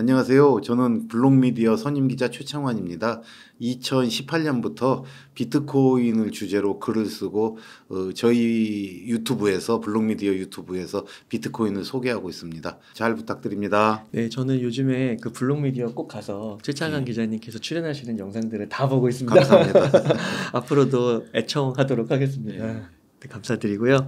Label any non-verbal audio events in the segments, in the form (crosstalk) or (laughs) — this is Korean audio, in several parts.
안녕하세요. 저는 블록미디어 선임기자 최창환입니다. 2018년부터 비트코인을 주제로 글을 쓰고 어, 저희 유튜브에서 블록미디어 유튜브에서 비트코인을 소개하고 있습니다. 잘 부탁드립니다. 네, 저는 요즘에 그 블록미디어 꼭 가서 최창환 네. 기자님께서 출연하시는 영상들을 다 보고 있습니다. 감사합니다. (laughs) 앞으로도 애청하도록 하겠습니다. 네. 네, 감사드리고요.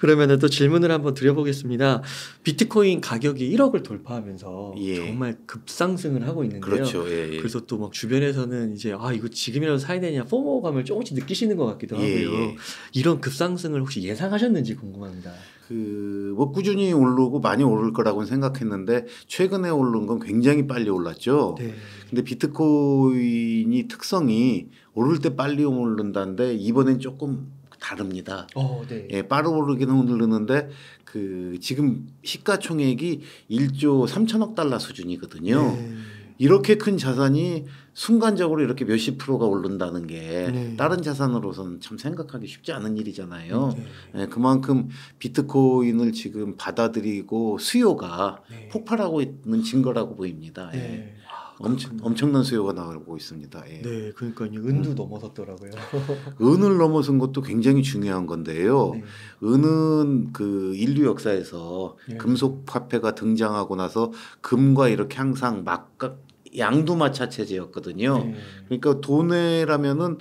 그러면또 질문을 한번 드려보겠습니다. 비트코인 가격이 1억을 돌파하면서 예. 정말 급상승을 하고 있는데요. 그렇죠. 예, 예. 그래서 또 막 주변에서는 이제 아 이거 지금이라도 사야 되냐 포모감을 조금씩 느끼시는 것 같기도 예, 하고요. 예. 이런 급상승을 혹시 예상하셨는지 궁금합니다. 그 뭐 꾸준히 오르고 많이 오를 거라고는 생각했는데 최근에 오른 건 굉장히 빨리 올랐죠. 네. 근데 비트코인이 특성이 오를 때 빨리 오른다는데 이번엔 조금 다릅니다. 어, 네. 예, 빠르오르기는 오르는데 그 지금 시가총액이 1조 3천억 달러 수준이거든요. 네. 이렇게 큰 자산이 순간적으로 이렇게 몇십 프로가 오른다는 게 네. 다른 자산으로서는 참 생각하기 쉽지 않은 일이잖아요. 네. 네, 그만큼 비트코인을 지금 받아들이고 수요가 네. 폭발하고 있는 증거라고 보입니다. 예. 네. 엄청, 엄청난 수요가 나오고 있습니다. 예. 네, 그러니까 은도 음. 넘어섰더라고요. (laughs) 은을 넘어선 것도 굉장히 중요한 건데요. 네. 은은 그 인류 역사에서 네. 금속 화폐가 등장하고 나서 금과 이렇게 항상 막 그 양두마차 체제였거든요. 네. 그러니까 돈에라면은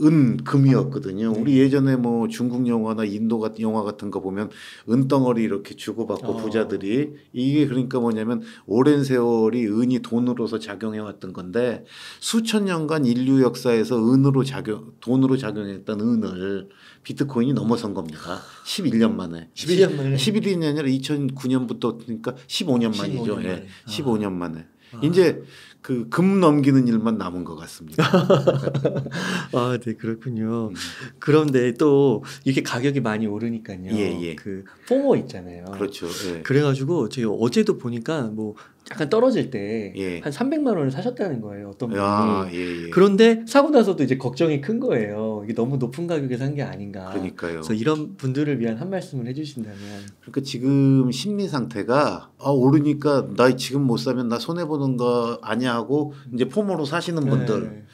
은금이었거든요. 네. 우리 예전에 뭐 중국 영화나 인도 같은 영화 같은 거 보면 은덩어리 이렇게 주고받고 어. 부자들이 이게 그러니까 뭐냐면 오랜 세월이 은이 돈으로서 작용해 왔던 건데 수천 년간 인류 역사에서 은으로 작용 돈으로 작용했던 은을 비트코인이 넘어선 겁니다. 11년 만에. 11년 만에. 11년이 아니라 2009년부터 그러니까 15년 만이죠. 15년 예. 만에. 예. 15년 만에. 아. 이제 그금 넘기는 일만 남은 것 같습니다. (laughs) 아, 네 그렇군요. 음. 그런데 또 이렇게 가격이 많이 오르니까요. 예, 예. 그 포머 있잖아요. 그렇죠. 예. 그래가지고 제가 어제도 보니까 뭐 약간 떨어질 때한 예. 300만 원을 사셨다는 거예요. 어떤 아, 분이. 야, 예, 예. 그런데 사고 나서도 이제 걱정이 큰 거예요. 이게 너무 높은 가격에 산 게 아닌가. 그러니까요. 그래서 이런 분들을 위한 한 말씀을 해주신다면. 그러니까 지금 심리 상태가 아 오르니까 나 지금 못 사면 나 손해 보는 거 아니야 하고 이제 폼으로 사시는 네. 분들.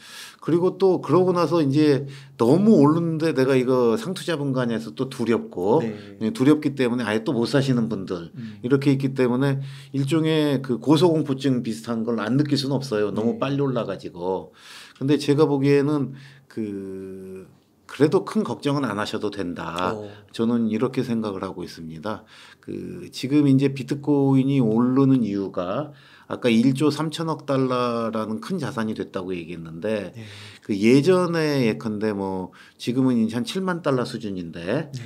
그리고 또 그러고 나서 이제 너무 오르는데 내가 이거 상투자분간에서 또 두렵고 네. 네. 두렵기 때문에 아예 또 못 사시는 분들 음. 이렇게 있기 때문에 일종의 그 고소공포증 비슷한 걸 안 느낄 수는 없어요. 너무 네. 빨리 올라가지고. 근데 제가 보기에는 그 그래도 큰 걱정은 안 하셔도 된다. 오. 어. 저는 이렇게 생각을 하고 있습니다. 그 지금 이제 비트코인이 오르는 이유가 아까 1조 3천억 달러라는 큰 자산이 됐다고 얘기했는데 네. 그 예전에 예컨대 뭐 지금은 한 7만 달러 수준인데 네.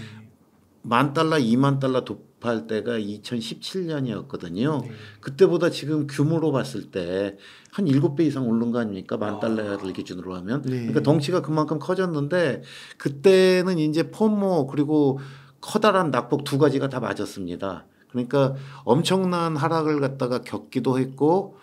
만 달러, 2만 달러 도파할 때가 2017년이었거든요. 네. 그때보다 지금 규모로 봤을 때 한 7배 이상 오른 거 아닙니까? 만 아. 달러를 기준으로 하면. 네. 그러니까 덩치가 그만큼 커졌는데 그때는 이제 폼모 그리고 커다란 낙폭 두 가지가 다 맞았습니다. 그러니까 엄청난 하락을 갖다가 겪기도 했고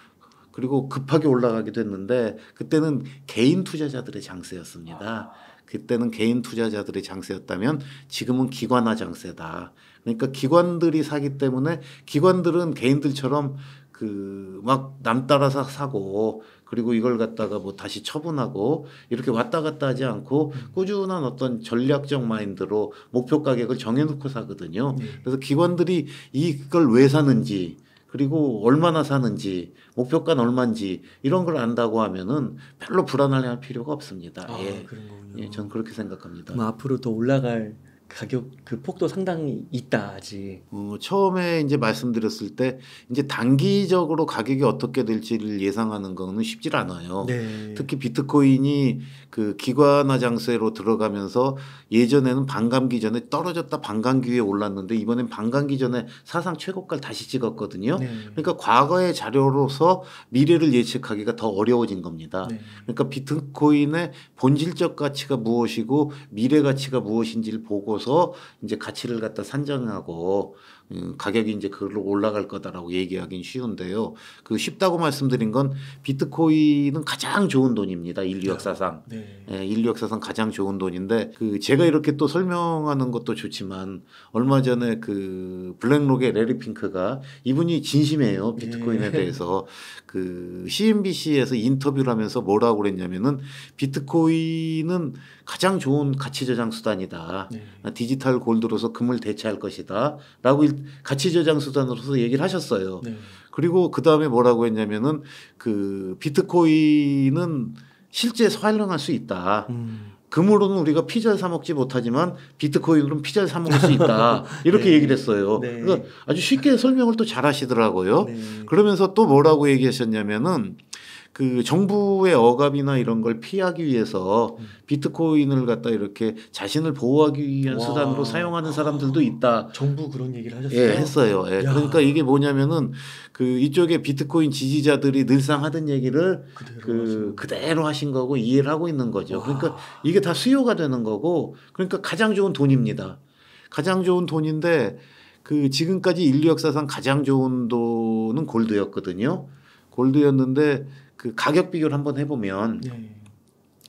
그리고 급하게 올라가기도 했는데 그때는 개인 투자자들의 장세였습니다. 그때는 개인 투자자들의 장세였다면 지금은 기관화 장세다. 그러니까 기관들이 사기 때문에 기관들은 개인들처럼 그 막 남 따라서 사고 그리고 이걸 갖다가 뭐 다시 처분하고 이렇게 왔다 갔다 하지 않고 음. 꾸준한 어떤 전략적 마인드로 목표 가격을 정해놓고 사거든요. 네. 그래서 기관들이 이걸 왜 사는지 그리고 얼마나 사는지 목표가는 얼마인지 이런 걸 안다고 하면은 별로 불안할 필요가 없습니다. 아, 예. 그런 거군요. 예, 전 그렇게 생각합니다. 앞으로 더 올라갈 가격 그 폭도 상당히 있다 아직. 어, 처음에 이제 말씀드렸을 때 이제 단기적으로 가격이 어떻게 될지를 예상하는 거는 쉽지 않아요. 네. 특히 비트코인이 그 기관화 장세로 들어가면서 예전에는 반감기 전에 떨어졌다 반감기 위에 올랐는데 이번엔 반감기 전에 사상 최고가를 다시 찍었거든요. 네. 그러니까 과거의 자료로서 미래를 예측하기가 더 어려워진 겁니다. 네. 그러니까 비트코인의 본질적 가치가 무엇이고 미래 가치가 무엇인지를 보고 보고서 이제 가치를 갖다 산정하고 음, 가격이 이제 그걸로 올라갈 거다라고 얘기하긴 쉬운데요. 그 쉽다고 말씀드린 건 비트코인은 가장 좋은 돈입니다. 인류 역사상. 네. 네. 예, 인류 역사상 가장 좋은 돈인데 그 제가 이렇게 또 설명하는 것도 좋지만 얼마 전에 그 블랙록의 레리 핑크가 이분이 진심이에요. 네. 비트코인에 네. 대해서 그 CNBC에서 인터뷰를 하면서 뭐라고 그랬냐면은 비트코인은 가장 좋은 가치 저장 수단이다. 네. 디지털 골드로서 금을 대체할 것이다. 라고 가치 저장 수단으로서 얘기를 하셨어요. 네. 그리고 그 다음에 뭐라고 했냐면은 그 비트코인은 실제 활용할 수 있다. 음. 금으로는 우리가 피자를 사 먹지 못하지만 비트코인으로는 피자를 사 먹을 수 있다. (laughs) 이렇게 네. 얘기를 했어요. 네. 그러니까 아주 쉽게 설명을 또 잘 하시더라고요. 네. 그러면서 또 뭐라고 얘기하셨냐면은 그 정부의 억압이나 이런 걸 피하기 위해서 음. 비트코인을 갖다 이렇게 자신을 보호하기 위한 와. 수단으로 사용하는 사람들도 아, 있다. 정부 그런 얘기를 하셨어요. 예, 했어요. 예. 그러니까 이게 뭐냐면은 그 이쪽에 비트코인 지지자들이 늘상 하던 얘기를 그대로, 그 그대로 하신 거고 이해를 하고 있는 거죠. 와. 그러니까 이게 다 수요가 되는 거고 그러니까 가장 좋은 돈입니다. 가장 좋은 돈인데 그 지금까지 인류 역사상 가장 좋은 돈은 골드였거든요. 골드였는데 그 가격 비교를 한번 해보면 네.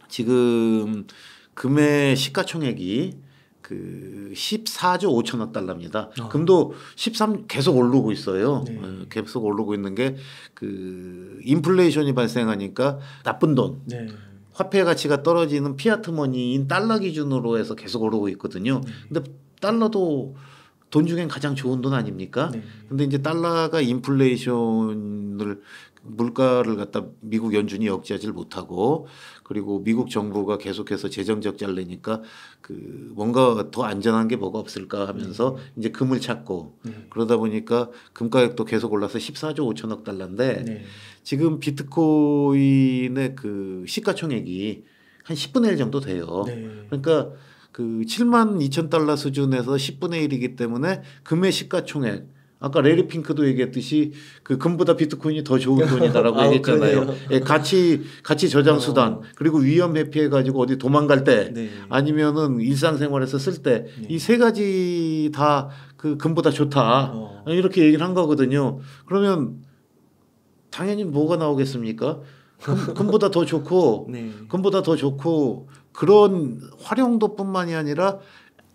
지금 금의 시가총액이 그 14조 5천억 달러입니다. 아. 금도 13 계속 오르고 있어요. 네. 어, 계속 오르고 있는 게 그 인플레이션이 발생하니까 나쁜 돈. 네. 화폐 가치가 떨어지는 피아트머니인 달러 기준으로 해서 계속 오르고 있거든요. 네. 근데 달러도 돈 중엔 가장 좋은 돈 아닙니까? 네. 근데 이제 달러가 인플레이션을 물가를 갖다 미국 연준이 억제하지 못하고 그리고 미국 정부가 계속해서 재정적 잘내니까 그 뭔가 더 안전한 게 뭐가 없을까 하면서 네. 이제 금을 찾고 네. 그러다 보니까 금 가격도 계속 올라서 14조 5천억 달러인데 네. 지금 비트코인의 그 시가총액이 한 10분의 1 정도 돼요. 네. 그러니까 그 7만 2천 달러 수준에서 10분의 1이기 때문에 금의 시가총액 아까 레리 핑크도 얘기했듯이 그 금보다 비트코인이 더 좋은 (laughs) 돈이다라고 아, 얘기했잖아요. 예, 가치 가치 저장 수단 어. 그리고 위험 회피해 가지고 어디 도망갈 때 네. 아니면은 일상생활에서 쓸 때 이세 네. 가지 다 그 금보다 좋다 어. 이렇게 얘기를 한 거거든요. 그러면 당연히 뭐가 나오겠습니까? 금, (laughs) 금보다 더 좋고 네. 금보다 더 좋고 그런 활용도뿐만이 아니라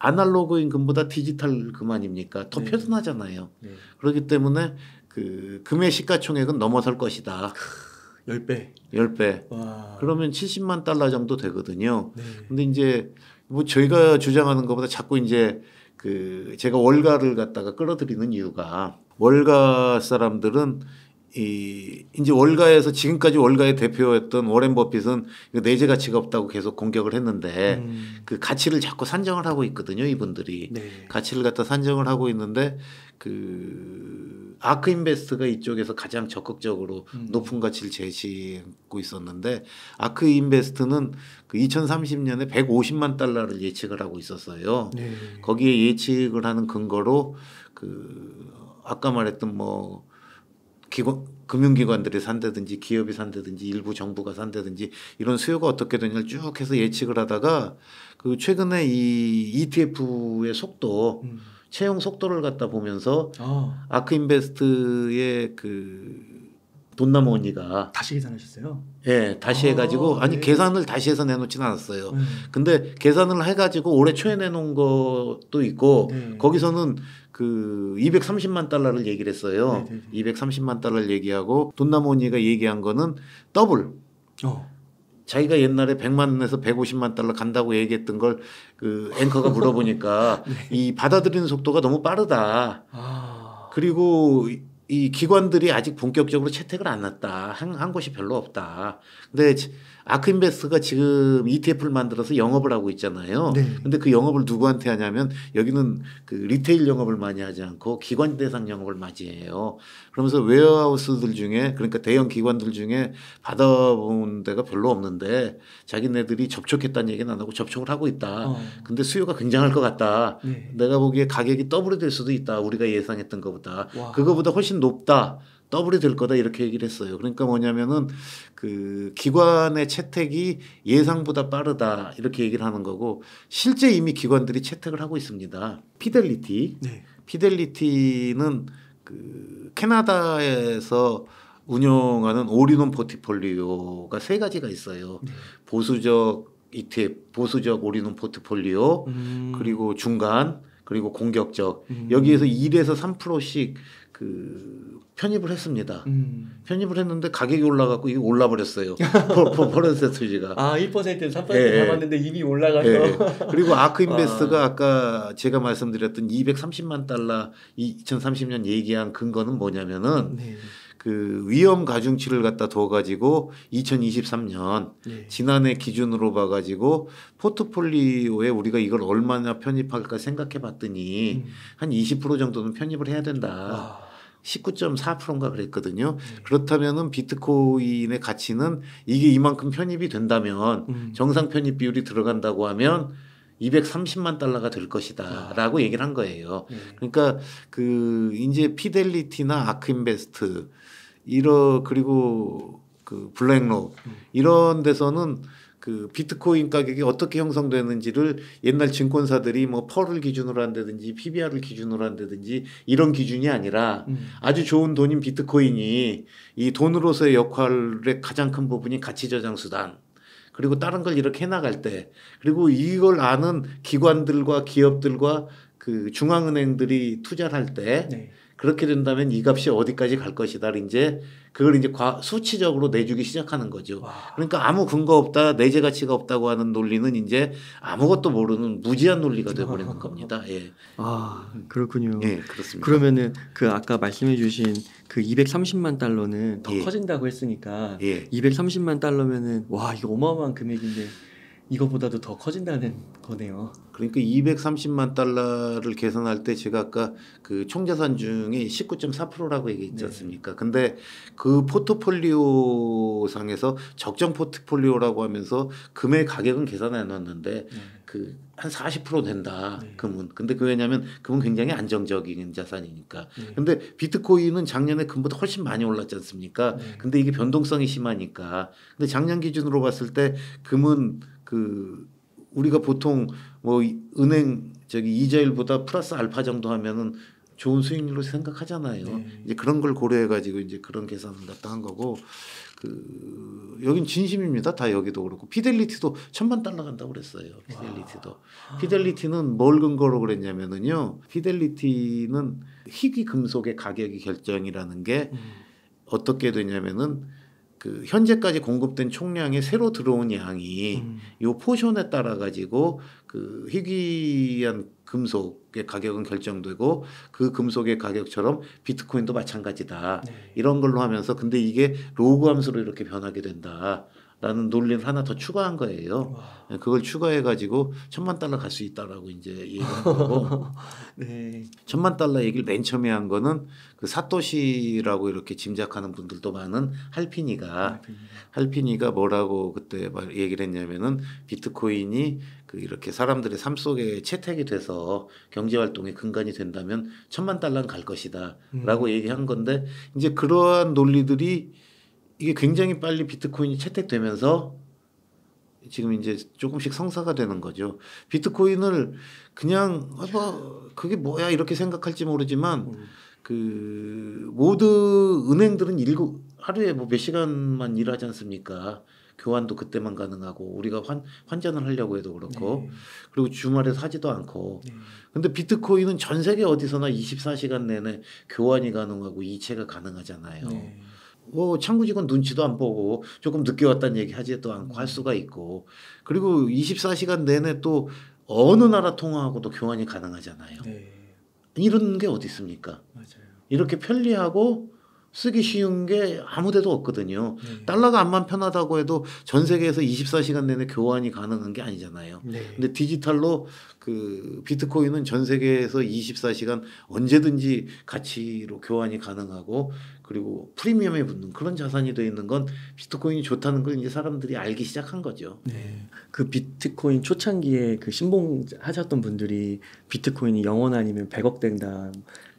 아날로그인 금보다 디지털 금아닙니까? 더 네. 편하잖아요. 네. 그렇기 때문에 그 금의 시가총액은 넘어설 것이다. 크, 10배. 10배. 와. 그러면 70만 달러 정도 되거든요. 네. 근데 이제 뭐 저희가 주장하는 것보다 자꾸 이제 그 제가 월가를 갖다가 끌어들이는 이유가 월가 사람들은 이 이제 월가에서 지금까지 월가의 대표였던 워렌 버핏은 내재 가치가 없다고 계속 공격을 했는데 음. 그 가치를 자꾸 산정을 하고 있거든요 이분들이 네. 가치를 갖다 산정을 하고 있는데 그 아크 인베스트가 이쪽에서 가장 적극적으로 음. 높은 가치를 제시하고 있었는데 아크 인베스트는 그 2030년에 150만 달러를 예측을 하고 있었어요. 네. 거기에 예측을 하는 근거로 그 아까 말했던 뭐 기관, 금융기관들이 산다든지 기업이 산다든지 일부 정부가 산다든지 이런 수요가 어떻게 되냐를 쭉 해서 예측을 하다가 그 최근에 이 ETF의 속도 음. 채용 속도를 갖다 보면서 아. 아크 인베스트의 그 돈나무 언니가 다시 계산하셨어요? 예, 다시 아, 해가지고 아니 네. 계산을 다시 해서 내놓지는 않았어요. 네. 근데 계산을 해가지고 올해 초에 내놓은 것도 있고 네. 거기서는 그 230만 달러를 얘기를 했어요. 네네네. 230만 달러를 얘기하고 돈나무니가 얘기한 거는 더블. 어. 자기가 옛날에 100만에서 150만 달러 간다고 얘기했던 걸그 앵커가 물어보니까 (laughs) 네. 이 받아들이는 속도가 너무 빠르다. 아. 그리고 이 기관들이 아직 본격적으로 채택을 안했다 한, 한 곳이 별로 없다. 근데 아크인베스가 지금 ETF를 만들어서 영업을 하고 있잖아요. 네. 근데 그 영업을 누구한테 하냐면 여기는 그 리테일 영업을 많이 하지 않고 기관 대상 영업을 맞이해요. 그러면서 웨어하우스들 중에 그러니까 대형 기관들 중에 받아본 데가 별로 없는데 자기네들이 접촉했다는 얘기는 안 하고 접촉을 하고 있다. 어. 근데 수요가 굉장할 것 같다. 네. 내가 보기에 가격이 더블이 될 수도 있다. 우리가 예상했던 것보다. 와. 그거보다 훨씬 높다. 더블이 될 거다 이렇게 얘기를 했어요. 그러니까 뭐냐면은 그 기관의 채택이 예상보다 빠르다 이렇게 얘기를 하는 거고 실제 이미 기관들이 채택을 하고 있습니다. 피델리티. 네. 피델리티는 그 캐나다에서 운영하는 오리논 포트폴리오가 세 가지가 있어요. 네. 보수적 ETF, 보수적 오리논 포트폴리오, 음. 그리고 중간, 그리고 공격적. 음. 여기에서 1에서 3%씩 그 편입을 했습니다. 음. 편입을 했는데 가격이 올라가고 이게 올라버렸어요. (laughs) 퍼센트지가. 아, 1%에서 3% 예, 예. 잡았는데 이미 올라가서. 예. 예. 그리고 아크인베스트가 아. 까 제가 말씀드렸던 230만 달러 2030년 얘기한 근거는 뭐냐면은 네. 그 위험 가중치를 갖다 둬 가지고 2023년 네. 지난해 기준으로 봐 가지고 포트폴리오에 우리가 이걸 얼마나 편입할까 생각해 봤더니 음. 한20% 정도는 편입을 해야 된다. 와. 아. 19.4%인가 그랬거든요. 네. 그렇다면은 비트코인의 가치는 이게 이만큼 편입이 된다면 음. 정상 편입 비율이 들어간다고 하면 230만 달러가 될 것이다라고 아. 얘기를 한 거예요. 네. 그러니까 그 이제 피델리티나 아크인베스트 이러 그리고 그 블랙록 음. 이런 데서는 그 비트코인 가격이 어떻게 형성되는지를 옛날 증권사들이 뭐 펄을 기준으로 한다든지 PBR을 기준으로 한다든지 이런 기준이 아니라 음. 아주 좋은 돈인 비트코인이 이 돈으로서의 역할의 가장 큰 부분이 가치 저장 수단 그리고 다른 걸 이렇게 해나갈 때 그리고 이걸 아는 기관들과 기업들과 그 중앙은행들이 투자를 할때 네. 그렇게 된다면 이 값이 어디까지 갈 것이다 이제 그걸 이제 과, 수치적으로 내주기 시작하는 거죠. 그러니까 아무 근거 없다, 내재 가치가 없다고 하는 논리는 이제 아무것도 모르는 무지한 논리가 되어버리는 겁니다. 예. 아, 그렇군요. 예, 그렇습니다. 그러면은 그 아까 말씀해 주신 그 230만 달러는 더 예. 커진다고 했으니까 예. 230만 달러면은 와, 이거 어마어마한 금액인데 이거보다도 더 커진다는 거네요. 그러니까 230만 달러를 계산할 때 제가 아까 그 총자산 중에 19.4%라고 얘기했지 네. 않습니까? 네. 근데 그 포트폴리오 상에서 적정 포트폴리오라고 하면서 금의 가격은 계산해 놨는데 네. 그한 40% 된다 네. 금은. 근데 그왜냐면 금은 굉장히 안정적인 자산이니까. 네. 근데 비트코인은 작년에 금보다 훨씬 많이 올랐지 않습니까? 네. 근데 이게 변동성이 심하니까. 근데 작년 기준으로 봤을 때 금은 그 우리가 보통 뭐 은행 저기 이자율보다 플러스 알파 정도 하면은 좋은 수익률로 생각하잖아요. 네. 이제 그런 걸 고려해 가지고 이제 그런 계산을 갖다 한 거고 그 여긴 진심입니다. 다 여기도 그렇고 피델리티도 천만 달러 간다고 그랬어요. 피델리티도 와. 피델리티는 뭘 근거로 그랬냐면은요. 피델리티는 희귀 금속의 가격이 결정이라는 게 음. 어떻게 되냐면은 그 현재까지 공급된 총량의 새로 들어온 양이 음. 요 포션에 따라 가지고 그 희귀한 금속의 가격은 결정되고 그 금속의 가격처럼 비트코인도 마찬가지다 네. 이런 걸로 하면서 근데 이게 로그 함수로 이렇게 변하게 된다 라는 논리를 하나 더 추가한 거예요. 예, 그걸 추가해가지고 천만 달러 갈 수 있다라고 이제 얘기한 (laughs) 거고. 네. 천만 달러 얘기를 맨 처음에 한 거는 그 사토시라고 이렇게 짐작하는 분들도 많은 할피니가 할피니가 뭐라고 그때 얘기를 했냐면은 비트코인이 그 이렇게 사람들의 삶 속에 채택이 돼서 경제 활동의 근간이 된다면 천만 달러는 갈 것이다라고 음. 얘기한 건데 이제 그러한 논리들이 이게 굉장히 빨리 비트코인이 채택되면서 지금 이제 조금씩 성사가 되는 거죠. 비트코인을 그냥 아, 뭐 그게 뭐야 이렇게 생각할지 모르지만 음. 그 모든 은행들은 일곱 하루에 뭐 몇 시간만 일하지 않습니까? 교환도 그때만 가능하고 우리가 환, 환전을 하려고 해도 그렇고 네. 그리고 주말에 사지도 않고 네. 근데 비트코인은 전 세계 어디서나 24시간 내내 교환이 가능하고 이체가 가능하잖아요. 네. 뭐 창구직원 눈치도 안 보고 조금 늦게 왔다는 얘기 하지도 않고 할 수가 있고 그리고 24시간 내내 또 어느 나라 통화하고도 교환이 가능하잖아요. 네. 이런 게 어디 있습니까? 맞아요. 이렇게 편리하고 쓰기 쉬운 게 아무데도 없거든요. 네. 달러가 안만 편하다고 해도 전 세계에서 24시간 내내 교환이 가능한 게 아니잖아요. 네. 근데 디지털로 그 비트코인은 전 세계에서 24시간 언제든지 가치로 교환이 가능하고 그리고 프리미엄에 붙는 그런 자산이 되어 있는 건 비트코인이 좋다는 걸 이제 사람들이 알기 시작한 거죠. 네. 그 비트코인 초창기에 그 신봉하셨던 분들이 비트코인이 영원 아니면 100억 된다.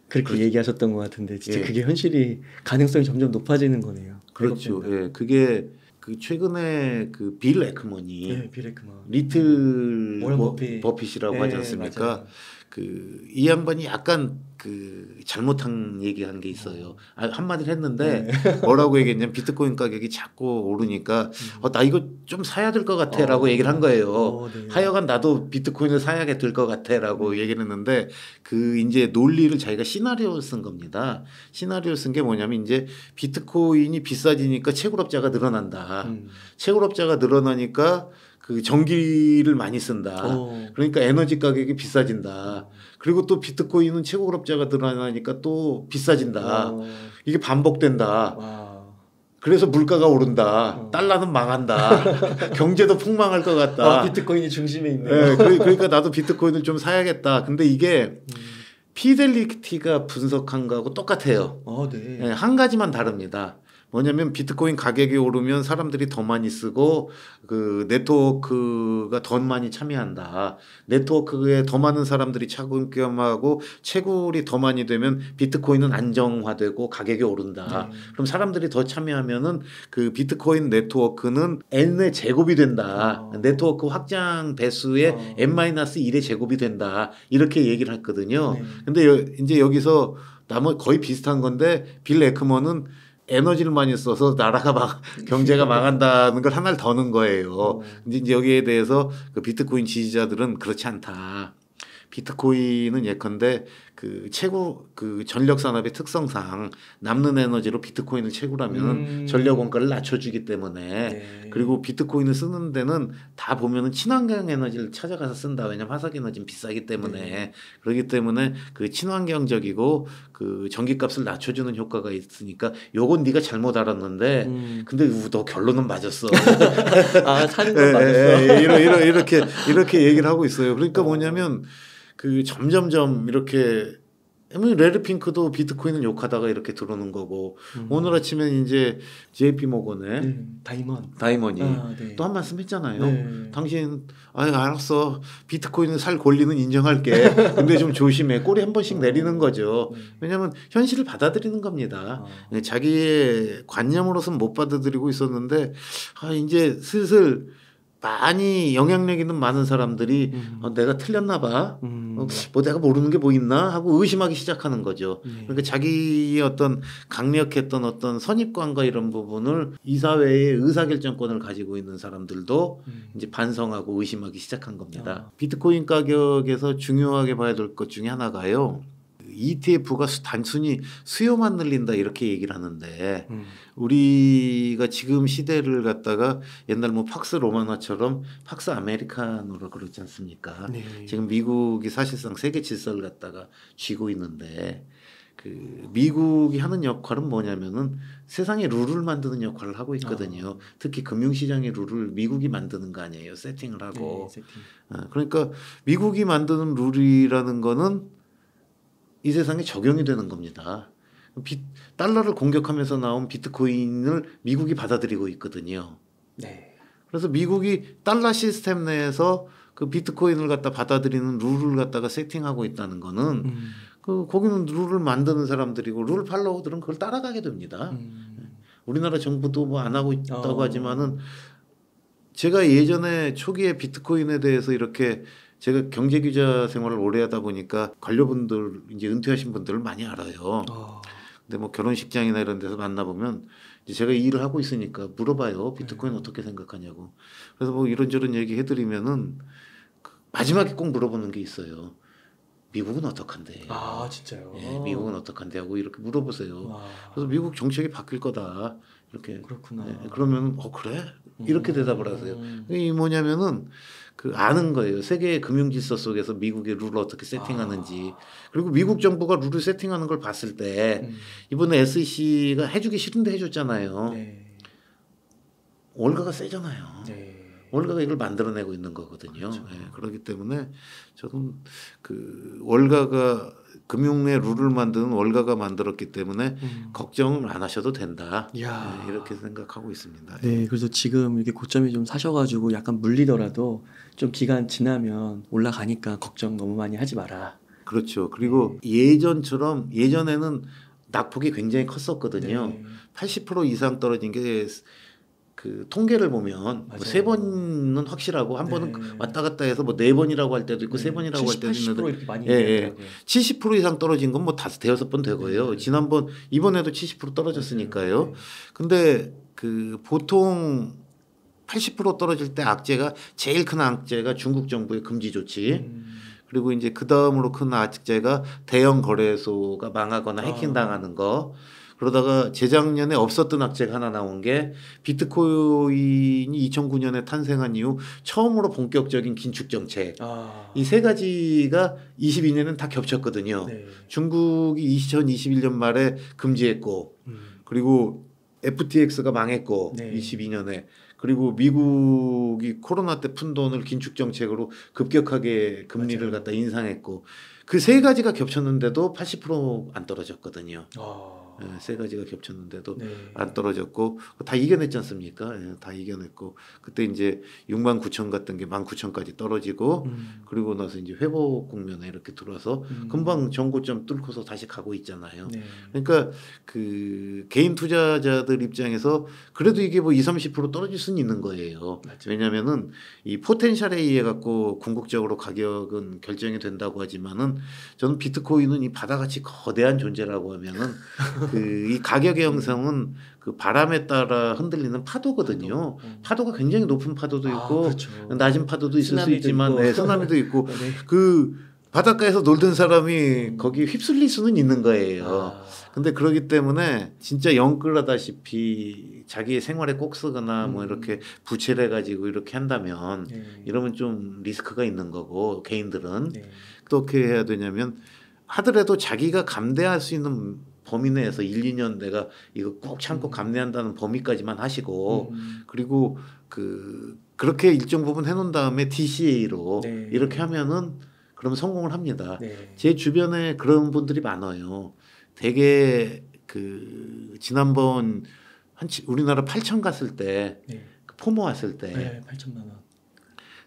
그렇게 그렇죠. 얘기하셨던 것 같은데 진짜 예. 그게 현실이 가능성이 점점 높아지는 거네요. 그렇죠. 예. 그게 그 최근에 그빌 에크먼이 예, 빌 에크먼. 리틀 음. 워 버핏. 버핏이라고 예, 하지 않습니까? 예, 맞아요. 그이 양반이 약간 그 잘못한 얘기한 게 있어요. 아, 한마디를 했는데 네. (laughs) 뭐라고 얘기했냐면 비트코인 가격이 자꾸 오르니까 음. 어, 나 이거 좀 사야 될 것 같아라고 어, 네. 얘기를 한 거예요. 어, 네. 하여간 나도 비트코인을 사야될 것 같아라고 음. 얘기를 했는데 그 이제 논리를 자기가 시나리오 쓴 겁니다. 시나리오 쓴 게 뭐냐면 이제 비트코인이 비싸지니까 채굴업자가 늘어난다. 음. 채굴업자가 늘어나니까 그 전기를 많이 쓴다. 오. 어. 그러니까 에너지 가격이 비싸진다. 그리고 또 비트코인은 최고 급룹자가 늘어나니까 또 비싸진다. 오. 어. 이게 반복된다. 와. 그래서 물가가 오른다. 어. 달러는 망한다. (laughs) 경제도 폭망할 것 같다. 아, 비트코인이 중심에 있네요. 네, 그러니까 나도 비트코인을 좀 사야겠다. 근데 이게 음. 피델리티가 분석한 거하고 똑같아요. 어, 네. 네, 한 가지만 다릅니다. 뭐냐면 비트코인 가격이 오르면 사람들이 더 많이 쓰고 그 네트워크가 더 많이 참여한다. 네트워크에 더 많은 사람들이 차근겸하고 채굴이 더 많이 되면 비트코인은 안정화되고 가격이 오른다. 네. 그럼 사람들이 더 참여하면은 그 비트코인 네트워크는 n의 제곱이 된다. 어. 네트워크 확장 배수의 어. 아. n-1의 제곱이 된다. 이렇게 얘기를 했거든요. 네. 근데 여, 이제 여기서 나머 거의 비슷한 건데 빌 에크먼은 에너지를 많이 써서 나라가 막 (laughs) 경제가 망한다는 걸 하나를 더는 거예요. 근데 이제 여기에 대해서 그 비트코인 지지자들은 그렇지 않다. 비트코인은 예컨대 그 최고 그 전력 산업의 특성상 남는 에너지로 비트코인을 채굴하면 음. 전력 원가를 낮춰주기 때문에 네. 그리고 비트코인을 쓰는 데는 다 보면은 친환경 에너지를 찾아가서 쓴다 왜냐면 화석 에너지는 비싸기 때문에 네. 그렇기 때문에 그 친환경적이고 그 전기값을 낮춰주는 효과가 있으니까 요건 네가 잘못 알았는데 음. 근데 너 결론은 맞았어 (laughs) 아 사는 건 예, 맞았어 예, 예, 예, 이러, 이러, 이렇게 이렇게 얘기를 하고 있어요 그러니까 어. 뭐냐면 그 점점점 이렇게 레드핑크도 비트코인을 욕하다가 이렇게 들어오는 거고 음. 오늘 아침에 이제 JP 모건의 네, 다이먼 다이먼이 아, 네. 또한 말씀 했잖아요. 네. 당신 아 알았어 비트코인을 살 권리는 인정할게. 근데 좀 조심해 꼬리 한 번씩 어. 내리는 거죠. 네. 왜냐하면 현실을 받아들이는 겁니다. 아. 네, 자기의 관념으로선 못 받아들이고 있었는데 아 이제 슬슬 많이 영향력 있는 많은 사람들이 음. 어, 내가 틀렸나 봐. 음. 어, 뭐 내가 모르는 게 뭐 있나 하고 의심하기 시작하는 거죠. 네. 그러니까 자기의 어떤 강력했던 어떤 선입관과 이런 부분을 이 사회의 의사결정권을 가지고 있는 사람들도 음. 이제 반성하고 의심하기 시작한 겁니다. 아. 비트코인 가격에서 중요하게 봐야 될 것 중에 하나가요. ETF가 단순히 수요만 늘린다 이렇게 얘기를 하는데 음. 우리가 지금 시대를 갖다가 옛날 뭐 팍스 로마나처럼 팍스 아메리카노라 그러지 않습니까? 네. 지금 미국이 사실상 세계 질서를 갖다가 쥐고 있는데 그 미국이 하는 역할은 뭐냐면은 세상에 룰을 만드는 역할을 하고 있거든요. 어. 특히 금융시장의 룰을 미국이 만드는 거 아니에요. 세팅을 하고. 네, 세팅. 어, 그러니까 미국이 만드는 룰이라는 거는 이 세상에 적용이 되는 겁니다. 비, 달러를 공격하면서 나온 비트코인을 미국이 받아들이고 있거든요. 네. 그래서 미국이 달러 시스템 내에서 그 비트코인을 갖다 받아들이는 룰을 갖다가 세팅하고 있다는 거는 음. 그 거기는 룰을 만드는 사람들이고 룰 팔로워들은 그걸 따라가게 됩니다. 음. 우리나라 정부도 뭐 안 하고 있다고 어. 하지만은 제가 예전에 초기에 비트코인에 대해서 이렇게 제가 경제 기자 생활을 오래 하다 보니까 관료분들 이제 은퇴하신 분들을 많이 알아요. 어. 근데 뭐 결혼식장이나 이런 데서 만나 보면 이제 제가 일을 하고 있으니까 물어봐요. 네. 비트코인 네. 어떻게 생각하냐고. 그래서 뭐 이런저런 얘기 해드리면은 그 마지막에 꼭 물어보는 게 있어요. 미국은 어떡한데? 아 진짜요? 예, 미국은 어떡한데 하고 이렇게 물어보세요. 와. 아. 그래서 미국 정책이 바뀔 거다 이렇게. 그렇구나. 예, 그러면 어 그래? 이렇게 음. 대답을 하세요. 음. 이 뭐냐면은 그 아는 거예요. 세계 금융 질서 속에서 미국의 룰을 어떻게 세팅하는지. 아. 그리고 미국 정부가 룰을 세팅하는 걸 봤을 때 음. 이번에 SEC가 해주기 싫은데 해줬잖아요. 네. 월가가 세잖아요. 네. 월가가 이걸 만들어내고 있는 거거든요. 그렇죠. 네. 그렇기 때문에 저는 그 월가가 금융의 룰을 만드는 월가가 만들었기 때문에 음. 걱정을 안 하셔도 된다. 네, 이렇게 생각하고 있습니다. 네, 그래서 지금 이렇게 고점이 좀 사셔가지고 약간 물리더라도 음. 좀 기간 지나면 올라가니까 걱정 너무 많이 하지 마라. 그렇죠. 그리고 네. 예전처럼 예전에는 낙폭이 굉장히 컸었거든요. 네. 80% 이상 떨어진 게 그 통계를 보면 뭐세 번은 확실하고 한 네. 번은 왔다 갔다 해서 뭐 네 번이라고 할 때도 있고 네. 세 번이라고 할 때도 있는데 예, 예. 70% 이상 떨어진 건 뭐 다섯 대여섯 번 되고요. 네. 지난번 이번에도 70% 떨어졌으니까요. 네. 근데 그 보통 80% 떨어질 때 악재가 제일 큰 악재가 중국 정부의 금지 조치. 음. 그리고 이제 그 다음으로 큰 악재가 대형 거래소가 망하거나 아. 해킹당하는 거. 그러다가 재작년에 없었던 악재가 하나 나온 게 비트코인이 2009년에 탄생한 이후 처음으로 본격적인 긴축 정책. 아. 이세 가지가 22년은 다 겹쳤거든요. 네. 중국이 2021년 말에 금지했고 음. 그리고 FTX가 망했고 네. 22년에 그리고 미국이 코로나 때 푼 돈을 긴축 정책으로 급격하게 금리를 맞아요. 갖다 인상했고 그 세 가지가 겹쳤는데도 80%안 떨어졌거든요. 아. 예, 세 가지가 겹쳤는데도 네. 안 떨어졌고 다 이겨냈지 않습니까? 예, 다 이겨냈고 그때 이제 6만 9천 같은 게 1만 9천까지 떨어지고 음. 그리고 나서 이제 회복 국면에 이렇게 들어와서 음. 금방 전고점 뚫고서 다시 가고 있잖아요. 네. 그러니까 그 개인 투자자들 입장에서 그래도 이게 뭐 2, 30% 떨어질 수는 있는 거예요. 맞죠. 왜냐면은 이 포텐셜에 의해 갖고 궁극적으로 가격은 결정이 된다고 하지만은 저는 비트코인은 이 바다같이 거대한 존재라고 하면은 (laughs) 그이 가격의 형성은 그 바람에 따라 흔들리는 파도거든요. 파도가 굉장히 높은 파도도 아, 있고 아, 그렇죠. 낮은 파도도 있을 수 있지만 있고. 네, 쓰나미도 있고 (laughs) 네. 그 바닷가에서 놀던 사람이 거기 휩쓸릴 수는 있는 거예요. 아. 근데 그러기 때문에 진짜 영끌하다시피 자기의 생활에 꼭 쓰거나 뭐 음. 이렇게 부채를 해 가지고 이렇게 한다면 네. 이러면 좀 리스크가 있는 거고 개인들은 또 네. 어떻게 해야 되냐면 하더라도 자기가 감대할수 있는 범위 내에서 1, 2년 내가 이거 꼭 참고 음. 감내한다는 범위까지만 하시고 음. 그리고 그 그렇게 일정 부분 해놓은 다음에 t c a 로 네. 이렇게 하면은 그럼 성공을 합니다. 네. 제 주변에 그런 분들이 많아요. 되게 그 지난번 한 우리나라 8천 갔을 때 네. 그 포모 왔을 때 네, 8천만 원.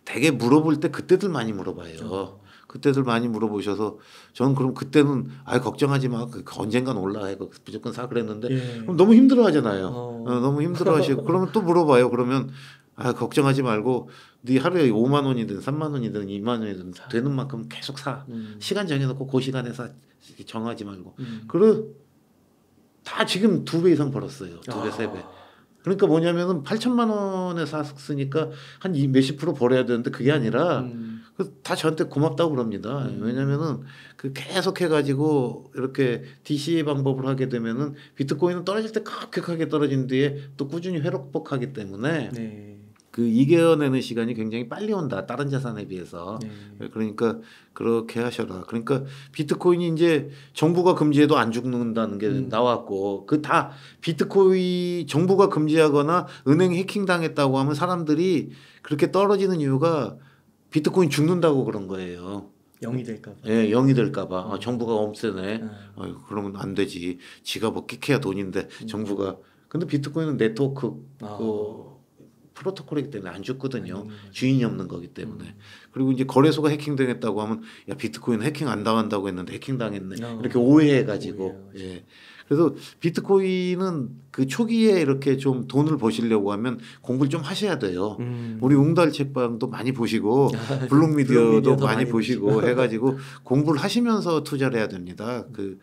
되게 물어볼 때 그때들 많이 물어봐요. 그렇죠. 그때들 많이 물어보셔서 저는 그럼 그때는 아예 걱정하지 마 그, 언젠간 올라 이거 무조건 사 그랬는데 예. 그럼 너무 힘들어하잖아요. 어. 어, 너무 힘들어하시고 그러면 또 물어봐요. 그러면 아 걱정하지 말고 네 하루에 5만 원이든 3만 원이든 2만 원이든 되는 만큼 계속 사 음. 시간 정해놓고 그 시간에 사 정하지 말고 음. 그러다 지금 두 배 이상 벌었어요. 두 배 세배 아. 그러니까 뭐냐면은 8천만 원에 샀으니까 한이 몇십 프로 벌어야 되는데 그게 아니라 음. 그 다 저한테 고맙다고 그럽니다. 음. 왜냐면은 그 계속 해가지고 이렇게 DCA 방법을 하게 되면은 비트코인은 떨어질 때 급격하게 떨어진 뒤에 또 꾸준히 회복하기 때문에 네. 그 이겨내는 시간이 굉장히 빨리 온다. 다른 자산에 비해서. 네. 그러니까 그렇게 하셔라. 그러니까 비트코인이 이제 정부가 금지해도 안 죽는다는 게 음. 나왔고 그 다 비트코인 정부가 금지하거나 은행 해킹 당했다고 하면 사람들이 그렇게 떨어지는 이유가 비트코인 죽는다고 그런 거예요. 영이 될까봐. 예, 영이 될까봐. 아, 정부가 엄세네. 어, 네. 그러면 안 되지. 지가 뭐 끽해야 돈인데 음. 정부가. 근데 비트코인은 네트워크 그 아. 그 프로토콜이기 때문에 안 죽거든요. 주인이 없는 거기 때문에. 음. 그리고 이제 거래소가 해킹당했다고 하면 야 비트코인 해킹 안 당한다고 했는데 해킹 당했네. 아. 이렇게 오해해가지고. 오해하죠. 예. 그래서 비트코인은 그 초기에 이렇게 좀 돈을 버시려고 하면 공부를 좀 하셔야 돼요. 음. 우리 웅달 책방도 많이 보시고 (laughs) 블록미디어도 많이, 많이, 보시고 해가지고 공부를 하시면서 투자를 해야 됩니다. 그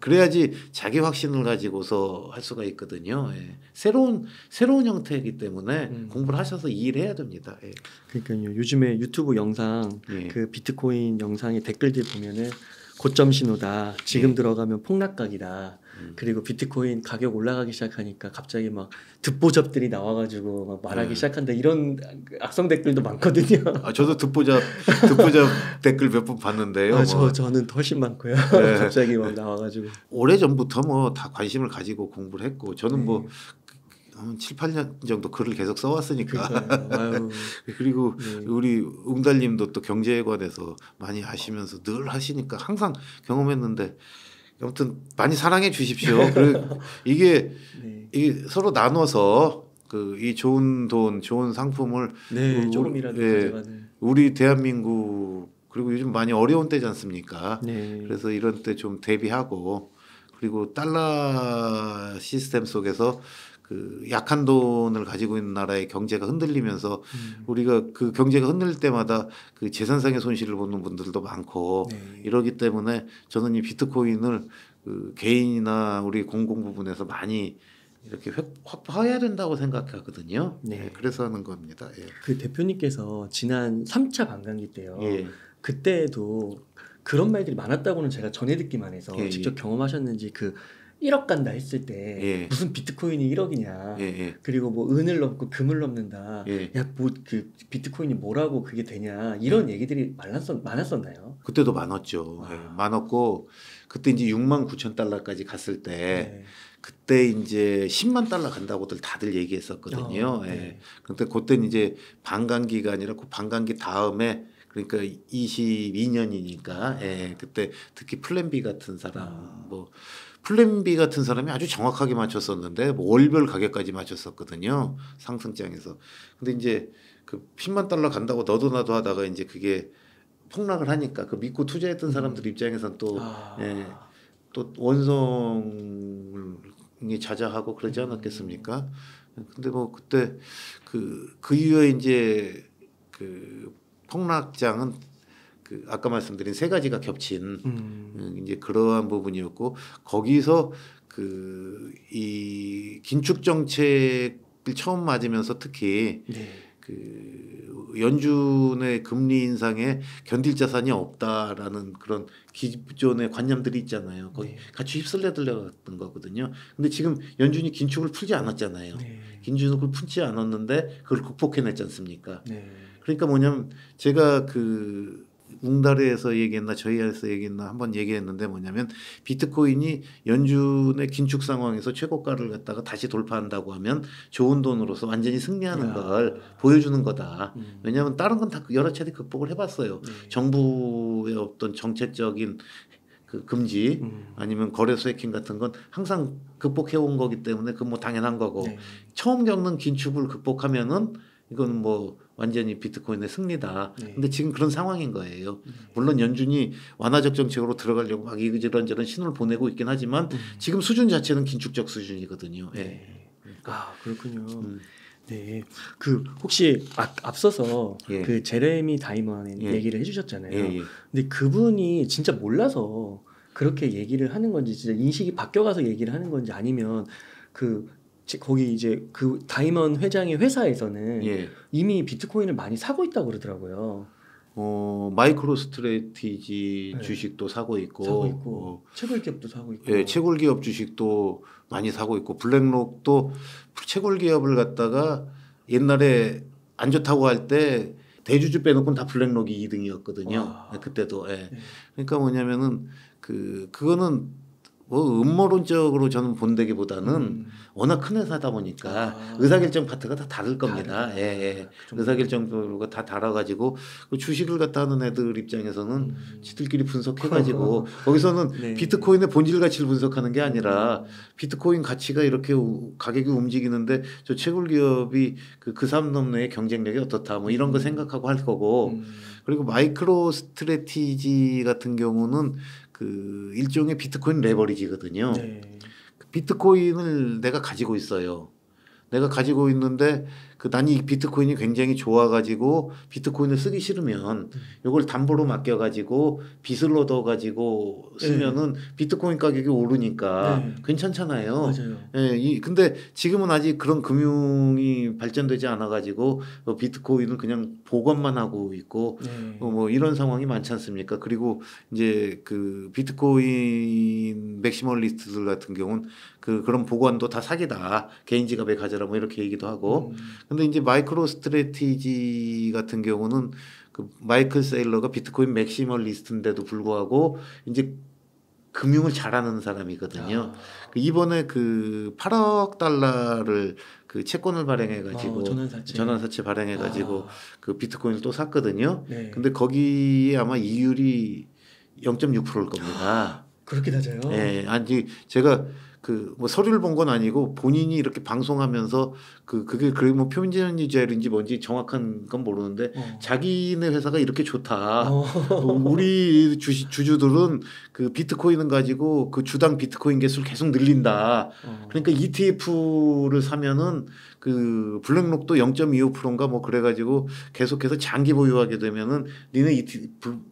그래야지 자기 확신을 가지고서 할 수가 있거든요. 예. 새로운 새로운 형태이기 때문에 음. 공부를 하셔서 일 해야 됩니다. 예. 그러니까요. 요즘에 유튜브 영상 예. 그 비트코인 영상의 댓글들 보면은 고점 신호다. 지금 네. 들어가면 폭락각이다. 음. 그리고 비트코인 가격 올라가기 시작하니까 갑자기 막 듣보잡들이 나와가지고 막 말하기 네. 시작한다 이런 악성 댓글도 많거든요. 아 저도 듣보잡 듣보잡 (laughs) 댓글 몇 번 봤는데요. 아, 저 뭐. 저는 훨씬 많고요. 네. (laughs) 갑자기 막 네. 나와가지고 오래 전부터 뭐 다 관심을 가지고 공부를 했고 저는 뭐 네. 한 7, 8년 정도 글을 계속 써왔으니까. (laughs) 그리고 네. 우리 웅달님도 또 경제에 관해서 많이 하시면서 늘 하시니까 항상 경험했는데 아무튼 많이 사랑해 주십시오. (laughs) 이게 네. 이게 서로 나눠서 그이 좋은 돈, 좋은 상품을 네, 조금이라도 예, 우리 대한민국 그리고 요즘 많이 어려운 때지 않습니까? 네. 그래서 이런 때 좀 대비하고 그리고 달러 시스템 속에서 그 약한 돈을 가지고 있는 나라의 경제가 흔들리면서 음. 우리가 그 경제가 흔들릴 때마다 그 재산상의 손실을 보는 분들도 많고 네. 이러기 때문에 저는 이 비트코인을 그 개인이나 우리 공공 부분에서 많이 이렇게 확보해야 된다고 생각하거든요. 네. 네 그래서 하는 겁니다. 예. 그 대표님께서 지난 3차 반감기 때요. 예. 그때도 그런 말들이 많았다고는 제가 전해 듣기만 해서 예, 예, 직접 경험하셨는지 그 1억 간다 했을 때 예. 무슨 비트코인이 1억이냐 예예. 그리고 뭐 은을 넘고 금을 넘는다 예. 야뭐 그 비트코인이 뭐라고 그게 되냐 이런 예. 얘기들이 많았었, 많았었나요? 그때도 많았죠 아. 예, 많았고 그때 이제 6만 9천 달러까지 갔을 때 네. 그때 이제 10만 달러 간다고들 다들 얘기했었거든요 어, 예. 근데 네. 그때 이제 반감기가 아니라 그 반감기 다음에 그러니까 22년이니까 예, 그때 특히 플랜 비 같은 사람 아. 뭐 플랜 B 같은 사람이 아주 정확하게 맞췄었는데 뭐 월별 가격까지 맞췄었거든요. 상승장에서. 근데 이제 그 10만 달러 간다고 너도 나도 하다가 이제 그게 폭락을 하니까 그 믿고 투자했던 사람들 입장에선 또 아... 예. 원성이 자자하고 그러지 음. 않았겠습니까? 근데 뭐 그때 그그 그 이후에 이제 그 폭락장은 그 아까 말씀드린 세 가지가 겹친 음. 음 이제 그러한 부분이었고 거기서 그 이 긴축 정책을 처음 맞으면서 특히 네. 그 연준의 금리 인상에 견딜 자산이 없다라는 그런 기존의 관념들이 있잖아요. 거의 네. 같이 휩쓸려들려갔던 거거든요. 근데 지금 연준이 긴축을 풀지 않았잖아요. 네. 긴축을 풀지 않았는데 그걸 극복해냈지 않습니까? 네. 그러니까 뭐냐면 제가 그 웅다리에서 얘기했나 저희에서 얘기했나 한번 얘기했는데 뭐냐면 비트코인이 연준의 긴축 상황에서 최고가를 갖다가 다시 돌파한다고 하면 좋은 돈으로서 완전히 승리하는 야. 걸 보여주는 거다. 음. 왜냐하면 다른 건다 그 여러 차례 극복을 해봤어요. 음. 정부의 어떤 정책적인 그 금지 음. 아니면 거래소 해킹 같은 건 항상 극복해 온 거기 때문에 그 뭐 당연한 거고 네. 처음 겪는 긴축을 극복하면은 이거는 뭐 완전히 비트코인의 승리다. 네. 근데 지금 그런 상황인 거예요. 네. 물론 연준이 완화적 정책으로 들어가려고 막 이런저런 신호를 보내고 있긴 하지만 네. 지금 수준 자체는 긴축적 수준이거든요. 네. 아 그렇군요. 음. 네, 그 혹시 아, 앞서서 예. 그 제레미 다이먼 예. 얘기를 해주셨잖아요. 예, 예. 근데 그분이 진짜 몰라서 그렇게 얘기를 하는 건지 진짜 인식이 바뀌어가서 얘기를 하는 건지 아니면 그 거기 이제 그 다이먼 회장의 회사에서는 예. 이미 비트코인을 많이 사고 있다고 그러더라고요. 어 마이크로 스트레티지 네. 주식도 사고 있고, 사고 있고 어, 채굴 기업도 사고 있고 예, 채굴 기업 주식도 많이 사고 있고 블랙록도 채굴 기업을 갖다가 옛날에 안 좋다고 할 때 대주주 빼놓고는 다 블랙록이 2등이었거든요. 와. 아. 그때도 예. 예. 그러니까 뭐냐면은 그 그거는 뭐 음모론적으로 저는 본다기보다는 음. 워낙 큰 회사다 보니까 아. 의사결정 파트가 다 다를 겁니다. 예, 예. 그 의사결정도가 다 달아가지고 그 주식을 갖다 하는 애들 입장에서는 음. 지들끼리 분석해가지고 거기서는 네. 비트코인의 본질 가치를 분석하는 게 아니라 비트코인 가치가 이렇게 우, 가격이 움직이는데 저 채굴 기업이 그, 그삼 넘내의 경쟁력이 어떻다 뭐 이런 거 음. 생각하고 할 거고 음. 그리고 마이크로 스트레티지 같은 경우는 그 일종의 비트코인 레버리지거든요. 네. 그 비트코인을 내가 가지고 있어요. 내가 가지고 있는데 그 난이 비트코인이 굉장히 좋아가지고 비트코인을 쓰기 싫으면 음. 요걸 담보로 맡겨가지고 빚을 얻어가지고 쓰면은 네. 비트코인 가격이 오르니까 네. 괜찮잖아요. 맞아요. 예, 이 근데 지금은 아직 그런 금융이 발전되지 않아가지고 어, 비트코인은 그냥 보관만 하고 있고 네. 어, 뭐 이런 상황이 많지 않습니까? 그리고 이제 그 비트코인 맥시멀리스트들 같은 경우는 그 그런 보관도 다 사기다 개인 지갑에 가져라 뭐 이렇게 얘기도 하고 음. 근데 이제 마이크로 스트레티지 같은 경우는 그 마이클 세일러가 비트코인 맥시멀리스트인데도 불구하고 이제 금융을 잘하는 사람이거든요. 아. 그 이번에 그 8억 달러를 그 채권을 발행해 가지고 어, 전환사채. 전환사채 발행해 가지고 아. 그 비트코인을 또 샀거든요. 네. 근데 거기에 아마 이율이 0.6%일 겁니다. 아, 그렇게 낮아요? 예. 네, 아니 제가 그뭐 서류를 본 건 아니고 본인이 이렇게 방송하면서 그 그게 그 뭐 표준 유제율인지 뭔지 정확한 건 모르는데 어. 자기네 회사가 이렇게 좋다. 어. 뭐 우리 주 주주들은 그 비트코인은 가지고 그 주당 비트코인 개수를 계속 늘린다. 어. 그러니까 ETF를 사면은 그 블랙록도 0.25%인가 뭐 그래가지고 계속해서 장기 보유하게 되면은 니네 이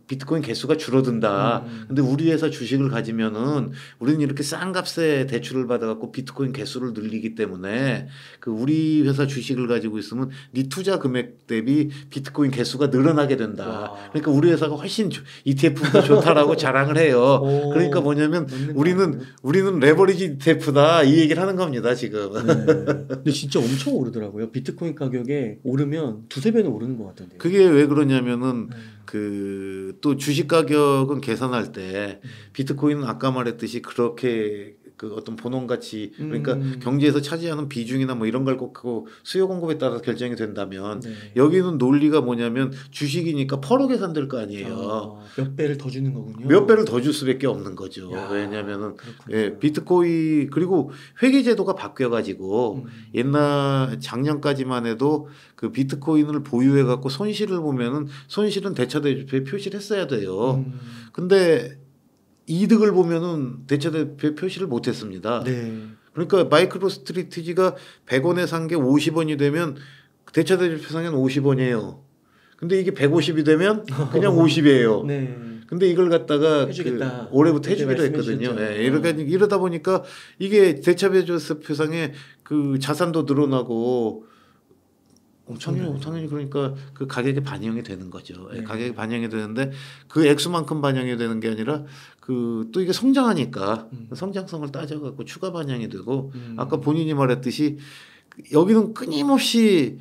비트코인 개수가 줄어든다. 음, 음. 근데 우리 회사 주식을 가지면은 우리는 이렇게 싼 값에 대출을 받아갖고 비트코인 개수를 늘리기 때문에 그 우리 회사 주식을 가지고 있으면 니 투자 금액 대비 비트코인 개수가 늘어나게 된다. 와. 그러니까 우리 회사가 훨씬 ETF보다 좋다라고 (laughs) 자랑을 해요. 오. 그러니까 뭐냐면 우리는 우리는 레버리지 ETF다 이 얘기를 하는 겁니다 지금. 네. 근데 진짜 엄청 엄청 오르더라고요. 비트코인 가격에 오르면 두세 배는 오르는 것 같던데. 그게 왜 그러냐면은 네. 그또 주식 가격은 계산할 때 음. 비트코인은 아까 말했듯이 그렇게 그 어떤 본원 가치 그러니까 음. 경제에서 차지하는 비중이나 뭐 이런 걸꼭그 수요 공급에 따라서 결정이 된다면 네. 여기는 논리가 뭐냐면 주식이니까 퍼로 계산될 거 아니에요. 아, 몇 배를 더 주는 거군요. 몇 배를 더 줄 수밖에 없는 거죠. 왜냐면은 예, 비트코인 그리고 회계 제도가 바뀌어 가지고 음. 옛날 작년까지만 해도 그 비트코인을 보유해 갖고 손실을 보면은 손실은 대차 대조표에 표시를 했어야 돼요. 음. 근데 이득을 보면은 대체 대표 표시를 못했습니다. 네. 그러니까 마이크로 스트리티지가 100원에 산 게 50원이 되면 대체 대표상에 50원이에요. 근데 이게 150이 되면 그냥 50이에요. (laughs) 네. 근데 이걸 갖다가 그 올해부터 해주기로 했거든요. 예. 네. 이러다, 어. 이러다 보니까 이게 대차배조스표상에 그 자산도 늘어나고 당연히, 당연히 그러니까 그 가격에 반영이 되는 거죠. 예, 네. 가격에 반영이 되는데 그 액수만큼 반영이 되는 게 아니라 그또 이게 성장하니까 음. 성장성을 따져갖고 추가 반영이 되고 음. 아까 본인이 말했듯이 여기는 끊임없이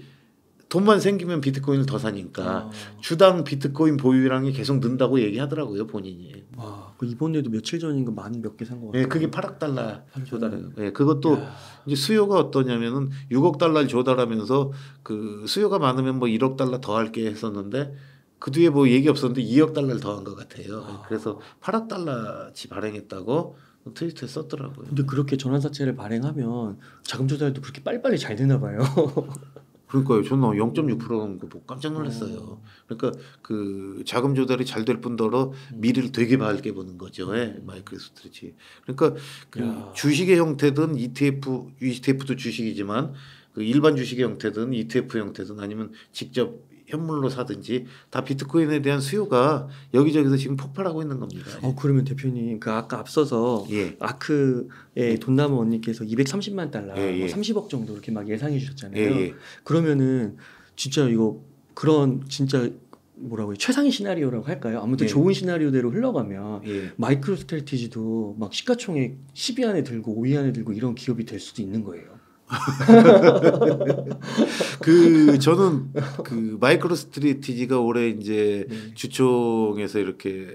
돈만 생기면 비트코인을 더 사니까 아. 주당 비트코인 보유량이 계속 는다고 얘기하더라고요 본인이. 아, 그 이번에도 며칠 전인가 만 몇 개산것 예, 같아요. 네, 그게 8억 달러 조달해. 예, 그것도 야. 이제 수요가 어떠냐면은 6억 달러를 조달하면서 그 수요가 많으면 뭐 1억 달러 더 할게 했었는데 그 뒤에 뭐 얘기 없었는데 2억 달러를 더한 것 같아요. 아. 그래서 8억 달러치 발행했다고 트위터에 썼더라고요. 근데 그렇게 전환사채를 발행하면 자금 조달도 그렇게 빨리빨리 잘 되나 봐요. (laughs) 그러니까요. 저는 0.6%는 거보 뭐 깜짝 놀랐어요. 어. 그러니까 그 자금 조달이 잘 될 뿐더러 음. 미래를 되게 밝게 보는 거죠. 예. 마이클 스트리치. 그러니까 그 주식의 형태든 ETF, ETF도 주식이지만 그 일반 주식의 형태든 ETF 형태든 아니면 직접 현물로 사든지 다 비트코인에 대한 수요가 여기저기서 지금 폭발하고 있는 겁니다. 어 그러면 대표님 그 아까 앞서서 예. 아크의 예. 돈나무 언니께서 230만 달러, 예, 예. 뭐 30억 정도 이렇게 막 예상해 주셨잖아요. 예, 예. 그러면은 진짜 이거 그런 진짜 뭐라고 해요? 최상의 시나리오라고 할까요? 아무튼 예. 좋은 시나리오대로 흘러가면 예. 마이크로스트레티지도 막 시가총액 10위 안에 들고 5위 안에 들고 이런 기업이 될 수도 있는 거예요. (laughs) 그 저는 그 마이크로 스트리티지가 올해 이제 네. 주총에서 이렇게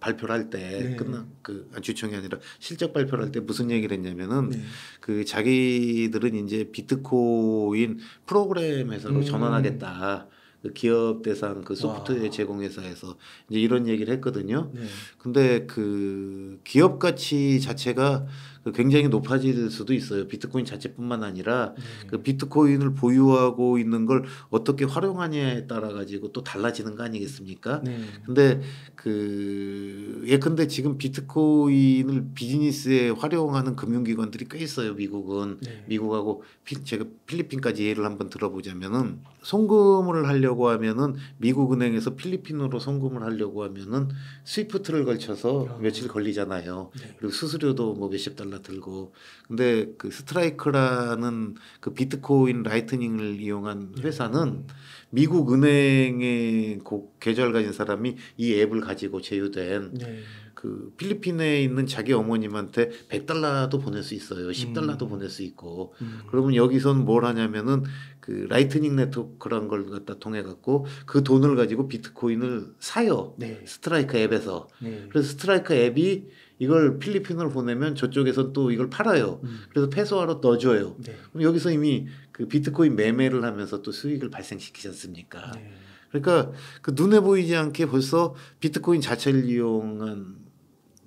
발표를 할때 네. 끝나 그 아, 주총이 아니라 실적 발표를 할 때 무슨 얘기를 했냐면은 네. 그 자기들은 이제 비트코인 프로그램 에서로 음. 전환하겠다. 그 기업 대상 그 소프트웨어 제공 회사에서 이제 이런 얘기를 했거든요. 네. 근데 그 기업 가치 자체가 그 굉장히 높아질 수도 있어요. 비트코인 자체뿐만 아니라 네. 그 비트코인을 보유하고 있는 걸 어떻게 활용하냐에 따라 가지고 또 달라지는 거 아니겠습니까? 네. 근데 그 예컨대 지금 비트코인을 비즈니스에 활용하는 금융기관들이 꽤 있어요. 미국은 네. 미국하고 피, 제가 필리핀까지 예를 한번 들어보자면은 송금을 하려고 하면은 미국 은행에서 필리핀으로 송금을 하려고 하면은 스위프트를 걸쳐서 아. 며칠 걸리잖아요. 네. 그리고 수수료도 뭐 몇십 달러 달라들고 근데 그 스트라이크라는 그 비트코인 라이트닝을 이용한 네. 회사는 미국 은행의 그 계좌를 가진 사람이 이 앱을 가지고 제휴된 네. 그 필리핀에 있는 자기 어머님한테 100달러도 보낼 수 있어요. 10달러도 음. 보낼 수 있고. 음. 그러면 여기선 뭘 하냐면은 그 라이트닝 네트워크란 걸 갖다 통해 갖고 그 돈을 가지고 비트코인을 사요. 네. 스트라이크 앱에서. 네. 그래서 스트라이크 앱이 이걸 필리핀으로 보내면 저쪽에서 또 이걸 팔아요. 음. 그래서 페소화로 넣어줘요. 네. 그럼 여기서 이미 그 비트코인 매매를 하면서 또 수익을 발생시키지 않습니까? 네. 그러니까 그 눈에 보이지 않게 벌써 비트코인 자체를 이용한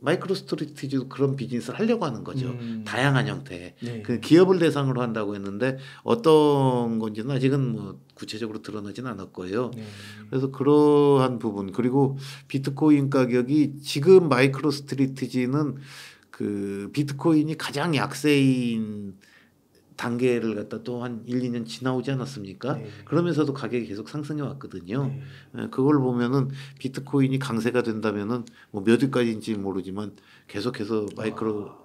마이크로 스트리티지도 그런 비즈니스를 하려고 하는 거죠. 음. 다양한 형태의. 네. 그 기업을 대상으로 한다고 했는데 어떤 건지는 아직은 뭐 구체적으로 드러나진 않았고요. 네. 그래서 그러한 부분 그리고 비트코인 가격이 지금 마이크로 스트리티지는 그 비트코인이 가장 약세인 단계를 갖다 또 한 1, 2년 지나오지 않았습니까? 네. 그러면서도 가격이 계속 상승해 왔거든요. 네. 예, 그걸 보면은 비트코인이 강세가 된다면은 뭐몇 위까지인지 모르지만 계속해서 아. 마이크로 아.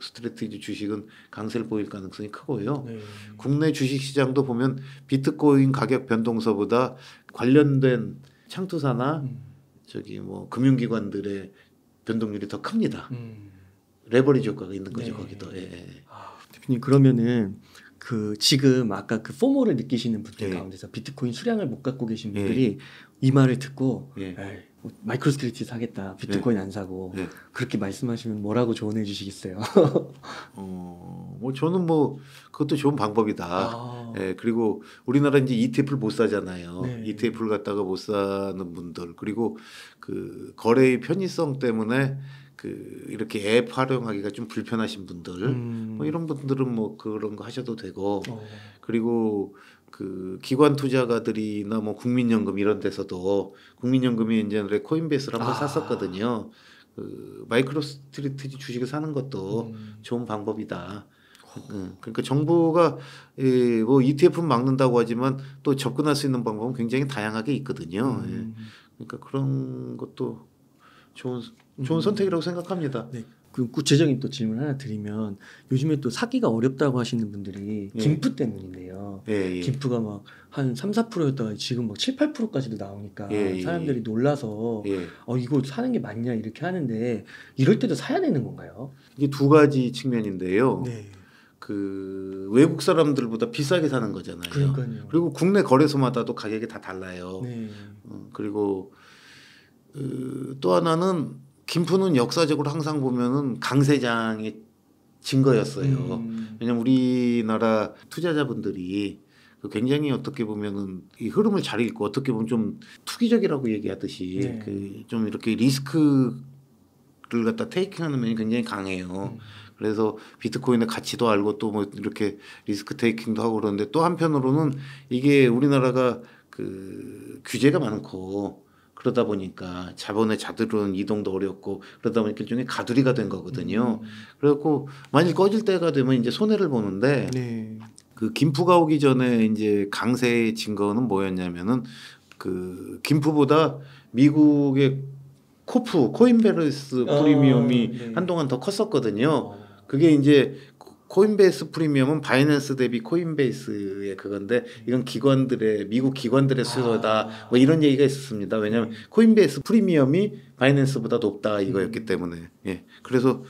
스트레티지 주식은 강세를 보일 가능성이 크고요. 네. 국내 주식 시장도 보면 비트코인 가격 변동서보다 관련된 창투사나 음. 저기 뭐 금융기관들의 변동률이 더 큽니다. 음. 레버리지 효과가 있는 거죠, 네. 거기도. 예. 예. 아. 대표님 그러면은 그 지금 아까 그 포모를 느끼시는 분들 예. 가운데서 비트코인 수량을 못 갖고 계신 예. 분들이 이 말을 듣고 예. 아, 뭐 마이크로스트리트 사겠다 비트코인 예. 안 사고 그렇게 말씀하시면 뭐라고 조언해 주시겠어요? (laughs) 어, 뭐 저는 뭐 그것도 좋은 방법이다. 아. 예, 그리고 우리나라 이제 ETF를 못 사잖아요. 네. ETF를 갖다가 못 사는 분들 그리고 그 거래의 편의성 때문에 음. 그 이렇게 앱 활용하기가 좀 불편하신 분들 음. 뭐 이런 분들은 뭐 그런 거 하셔도 되고 어. 그리고 그 기관 투자가들이나 뭐 국민연금 이런 데서도 국민연금이 이제 에 코인베이스를 한번 아. 샀었거든요. 그 마이크로스트리트지 주식을 사는 것도 음. 좋은 방법이다. 어. 음. 그러니까 정부가 예, 뭐 ETF 막는다고 하지만 또 접근할 수 있는 방법은 굉장히 다양하게 있거든요. 예. 음. 그러니까 그런 것도 좋은 좋은 음. 선택이라고 생각합니다. 네. 그 구체적인 또 질문 하나 드리면 요즘에 또 사기가 어렵다고 하시는 분들이 예. 김프 예. 때문인데요. 예, 예. 김프가 막 한 3, 4%였다가 지금 막 7, 8%까지도 나오니까 예, 예, 사람들이 놀라서 어 이거 사는 게 맞냐 이렇게 하는데 이럴 때도 사야 되는 건가요? 이게 두 가지 측면인데요. 네. 그 외국 사람들보다 비싸게 사는 거잖아요. 그러니까요. 그리고 국내 거래소마다도 가격이 다 달라요. 네. 어, 그리고 그또 하나는 김포는 역사적으로 항상 보면은 강세장의 증거였어요. 음. 왜냐면 우리나라 투자자분들이 그 굉장히 어떻게 보면은 이 흐름을 잘 읽고 어떻게 보면 좀 투기적이라고 얘기하듯이 네. 그좀 이렇게 리스크를 갖다 테이킹하는 면이 굉장히 강해요. 음. 그래서 비트코인의 가치도 알고 또 뭐 이렇게 리스크 테이킹도 하고 그러는데 또 한편으로는 이게 우리나라가 그 규제가 많고 그러다 보니까 자본의 자들은 이동도 어렵고 그러다 보니까 일종의 가두리가 된 거거든요. 음. 그래갖고 만일 꺼질 때가 되면 이제 손해를 보는데 네. 그 김프가 오기 전에 이제 강세의 증거는 뭐였냐면은 그 김프보다 미국의 코프 코인베르스 프리미엄이 어, 네. 한동안 더 컸었거든요. 어. 그게 이제 코인베이스 프리미엄은 바이낸스 대비 코인베이스의 그건데 이건 기관들의 미국 기관들의 수요다 아. 뭐 이런 얘기가 있었습니다. 왜냐하면 코인베이스 프리미엄이 바이낸스보다 높다 이거였기 때문에 예 그래서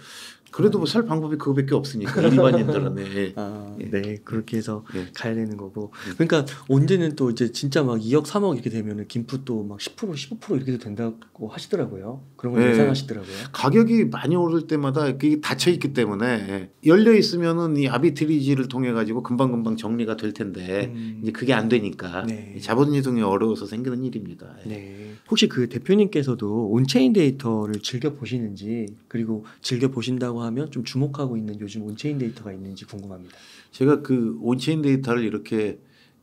그래도 뭐 살 방법이 그거밖에 없으니까 (laughs) 일반인들은 네. 아, 예. 네 그렇게 해서 예. 가야 되는 거고 그러니까 언제는 또 이제 진짜 막 2억 3억 이렇게 되면은 김프 또 막10% 15% 이렇게 도 된다고 하시더라고요. 그런 걸 네. 예. 예상하시더라고요. 가격이 많이 오를 때마다 그게 닫혀 있기 때문에 예. 열려 있으면은 이 아비트리지를 통해 가지고 금방 금방 정리가 될 텐데 음. 이제 그게 안 되니까 네. 자본이동이 어려워서 생기는 일입니다. 예. 네. 혹시 그 대표님께서도 온체인 데이터를 즐겨 보시는지 그리고 즐겨 보신다고 하면 좀 주목하고 있는 요즘 온체인 데이터가 있는지 궁금합니다. 제가 그 온체인 데이터를 이렇게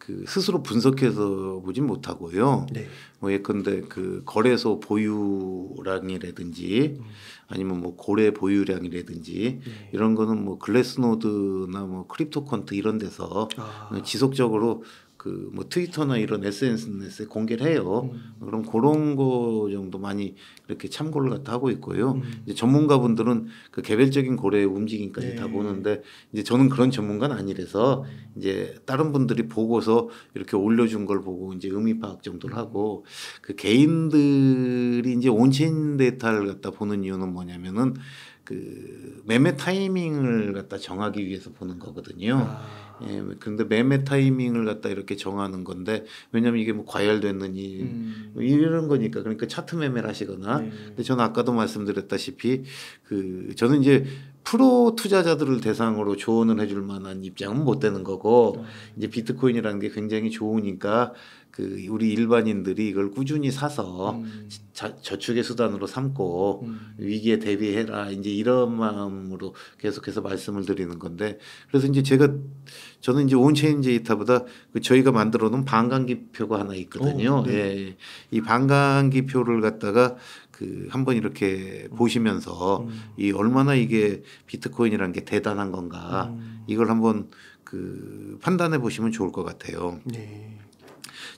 그 스스로 분석해서 보진 못하고요. 네. 뭐 예컨대 그 거래소 보유량이라든지 음. 아니면 뭐 고래 보유량이라든지 네. 이런 거는 뭐 글래스노드나 뭐크립토콘트 이런 데서 아. 지속적으로 그뭐 트위터나 이런 SNS에 공개를 해요. 음. 그럼 그런 거 정도 많이 이렇게 참고를 갖다 하고 있고요. 음. 이제 전문가분들은 그 개별적인 고래의 움직임까지 네. 다 보는데 이제 저는 그런 전문가는 아니라서 이제 다른 분들이 보고서 이렇게 올려준 걸 보고 이제 의미 파악 정도를 음. 하고 그 개인들이 이제 온체인 데이터를 갖다 보는 이유는 뭐냐면은 그 매매 타이밍을 갖다 정하기 위해서 보는 거거든요. 아. 예, 그런데 매매 타이밍을 갖다 이렇게 정하는 건데 왜냐면 이게 뭐 과열됐느니 음. 뭐 이런 거니까 그러니까 차트 매매를 하시거나 네. 근데 저는 아까도 말씀드렸다시피 그 저는 이제 프로 투자자들을 대상으로 조언을 해줄 만한 입장은 못 되는 거고 음. 이제 비트코인이라는 게 굉장히 좋으니까 그 우리 일반인들이 이걸 꾸준히 사서 음. 자, 저축의 수단으로 삼고 음. 위기에 대비해라 이제 이런 마음으로 계속해서 말씀을 드리는 건데 그래서 이제 제가 저는 이제 온체인 데이터보다 그 저희가 만들어 놓은 반감기표가 하나 있거든요. 오, 네. 예. 예. 이 반감기표를 갖다가 그 한번 이렇게 보시면서 음. 이 얼마나 이게 비트코인이란 게 대단한 건가 음. 이걸 한번 그 판단해 보시면 좋을 것 같아요. 네.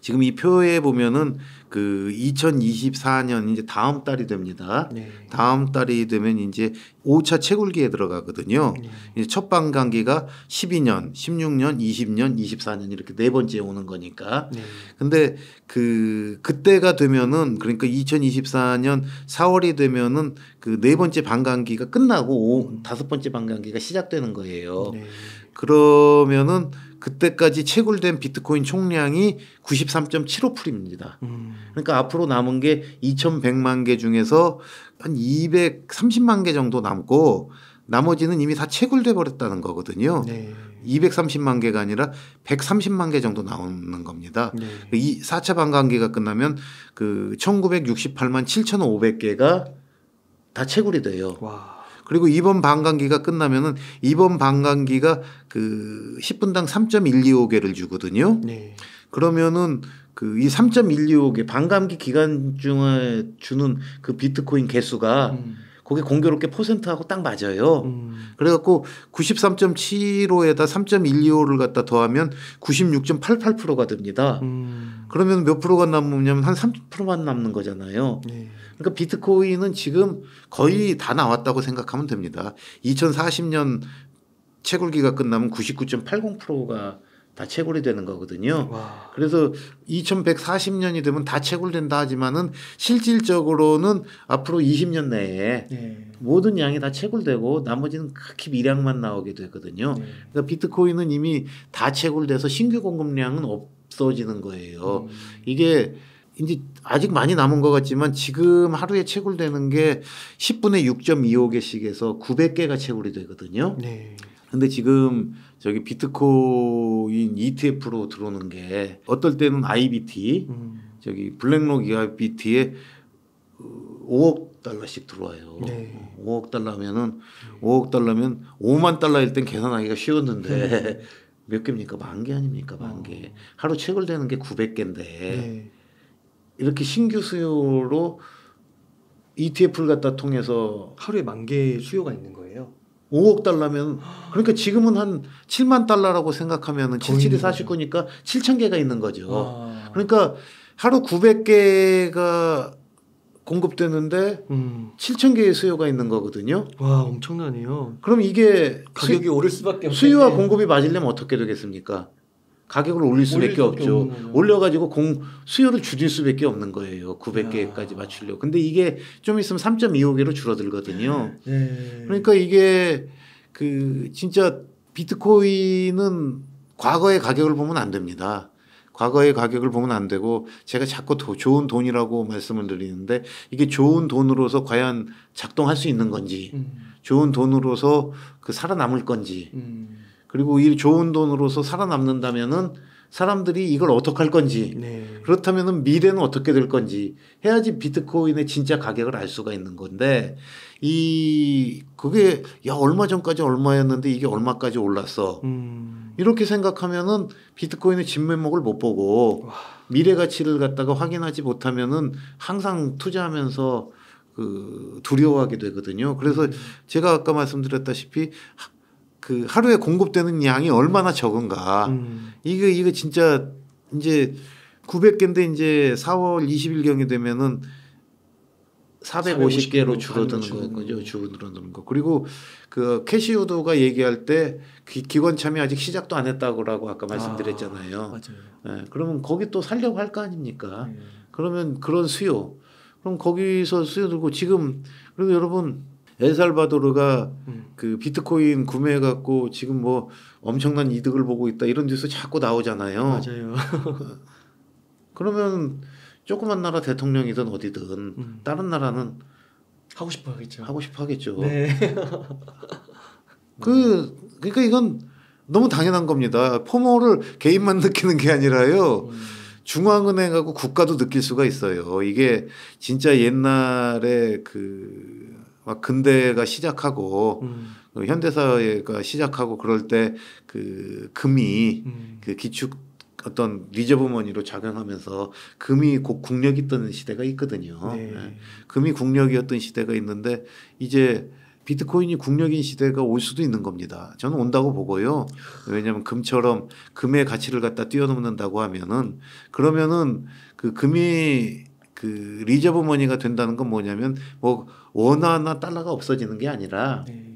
지금 이 표에 보면은 그 2024년 이제 다음 달이 됩니다. 네. 다음 달이 되면 이제 5차 채굴기에 들어가거든요. 네. 이제 첫방감기가 12년, 16년, 20년, 24년 이렇게 네 번째 오는 거니까. 네. 근데 그 그때가 되면은 그러니까 2024년 4월이 되면은 그 네 번째 방감기가 끝나고 오, 음. 다섯 번째 방감기가 시작되는 거예요. 네. 그러면은 그때까지 채굴된 비트코인 총량이 93.75%입니다. 음. 그러니까 앞으로 남은 게 2,100만 개 중에서 한 230만 개 정도 남고 나머지는 이미 다 채굴돼 버렸다는 거거든요. 네. 230만 개가 아니라 130만 개 정도 나오는 겁니다. 네. 이 4차 반감기가 끝나면 그 1968만 7,500개가 다 채굴이 돼요. 와. 그리고 이번 방광기가 끝나면은 이번 방광기가그 10분당 3.125개를 주거든요. 네. 그러면은 그 이 3.125개 반감기 기간 중에 주는 그 비트코인 개수가 음. 그게 공교롭게 퍼센트하고 딱 맞아요. 음. 그래갖고 93.75에다 3.125를 갖다 더하면 96.88%가 됩니다. 음. 그러면 몇 프로가 남으냐면 한 3%만 남는 거잖아요. 네. 그러니까 비트코인은 지금 거의 다 나왔다고 생각하면 됩니다. 2040년 채굴기가 끝나면 99.80%가 다 채굴이 되는 거거든요. 와. 그래서 2140년이 되면 다 채굴된다 하지만은 실질적으로는 앞으로 20년 내에 네. 모든 양이 다 채굴되고 나머지는 극히 미량만 나오게 되거든요. 네. 그러니까 비트코인은 이미 다 채굴돼서 신규 공급량은 없어지는 거예요. 음. 이게 이제 아직 많이 남은 것 같지만 지금 하루에 채굴되는 게1 0분에 6.25개씩에서 900개가 채굴이 되거든요. 네. 근데 지금 저기 비트코인 ETF로 들어오는 게 어떨 때는 IBT 음. 저기 블랙록 EIBT에 5억 어, 달러씩 들어와요. 네. 5억 달러면은 5억 달러면 5만 달러일 땐 계산하기가 쉬웠는데 네. (laughs) 몇 개입니까? 만 개 아닙니까? 만 어. 개. 하루 채굴되는 게 900개인데 네. 이렇게 신규 수요로 ETF를 갖다 통해서 하루에 만개 수요가 있는 거예요. 5억 달러면 그러니까 지금은 한 7만 달러라고 생각하면은 77이 사실 거니까 7천 개가 있는 거죠. 아. 그러니까 하루 900개가 공급되는데 음. 7천 개의 수요가 있는 거거든요. 와 엄청나네요. 그럼 이게 가격이 수, 오를 수밖에 없 수요와 공급이 맞으려면 어떻게 되겠습니까? 가격을 올릴 수밖에 없죠. 올려가지고 공 수요를 줄일 수밖에 없는 거예요. 900개까지 맞추려. 고 근데 이게 좀 있으면 3.25개로 줄어들거든요. 네. 그러니까 이게 그 진짜 비트코인은 과거의 가격을 보면 안 됩니다. 과거의 가격을 보면 안 되고 제가 자꾸 도, 좋은 돈이라고 말씀을 드리는데 이게 좋은 돈으로서 과연 작동할 수 있는 건지 음. 좋은 돈으로서 그 살아남을 건지 음. 그리고 이 좋은 돈으로서 살아남는다면은 사람들이 이걸 어떻게 할 건지 네. 그렇다면은 미래는 어떻게 될 건지 해야지 비트코인의 진짜 가격을 알 수가 있는 건데 이 그게 야 얼마 전까지 얼마였는데 이게 얼마까지 올랐어 음. 이렇게 생각하면은 비트코인의 진면목을 못 보고 미래 가치를 갖다가 확인하지 못하면은 항상 투자하면서 그 두려워하게 되거든요. 그래서 음. 제가 아까 말씀드렸다시피 그 하루에 공급되는 양이 얼마나 적은가. 음. 이게이게 진짜 이제 900개인데 이제 4월 20일 경이 되면은 450개로 줄어드는 거죠. 줄어드는 거. 그리고 그 캐시우드가 얘기할 때 기, 관 참여 아직 시작도 안 했다고라고 아까 말씀드렸잖아요. 아, 맞아요. 예, 그러면 거기 또 살려고 할 거 아닙니까? 음. 그러면 그런 수요. 그럼 거기서 수요 들고 지금 그리고 여러분 엘살바도르가 음. 그 비트코인 구매해 갖고 지금 뭐 엄청난 이득을 보고 있다 이런 뉴스 자꾸 나오잖아요. 맞아요. (laughs) 그러면 조그만 나라 대통령이든 어디든 음. 다른 나라는 하고 싶어 하겠죠. 하고 싶어 하겠죠. 네. 그 그러니까 이건 너무 당연한 겁니다. 포모를 개인만 (laughs) 느끼는 게 아니라요. 음. 중앙은행하고 국가도 느낄 수가 있어요. 이게 진짜 옛날에 그막 근대가 시작하고 음. 현대사회가 시작하고 그럴 때 그 금이 음. 그 기축 어떤 리저브머니로 작용하면서 금이 곧 국력이 있던 시대가 있거든요. 네. 네. 금이 국력이었던 시대가 있는데 이제 비트코인이 국력인 시대가 올 수도 있는 겁니다. 저는 온다고 보고요. 왜냐하면 금처럼 금의 가치를 갖다 뛰어넘는다고 하면은 그러면은 그 금이 그 리저브 머니가 된다는 건 뭐냐면 뭐 원화나 달러가 없어지는 게 아니라 네.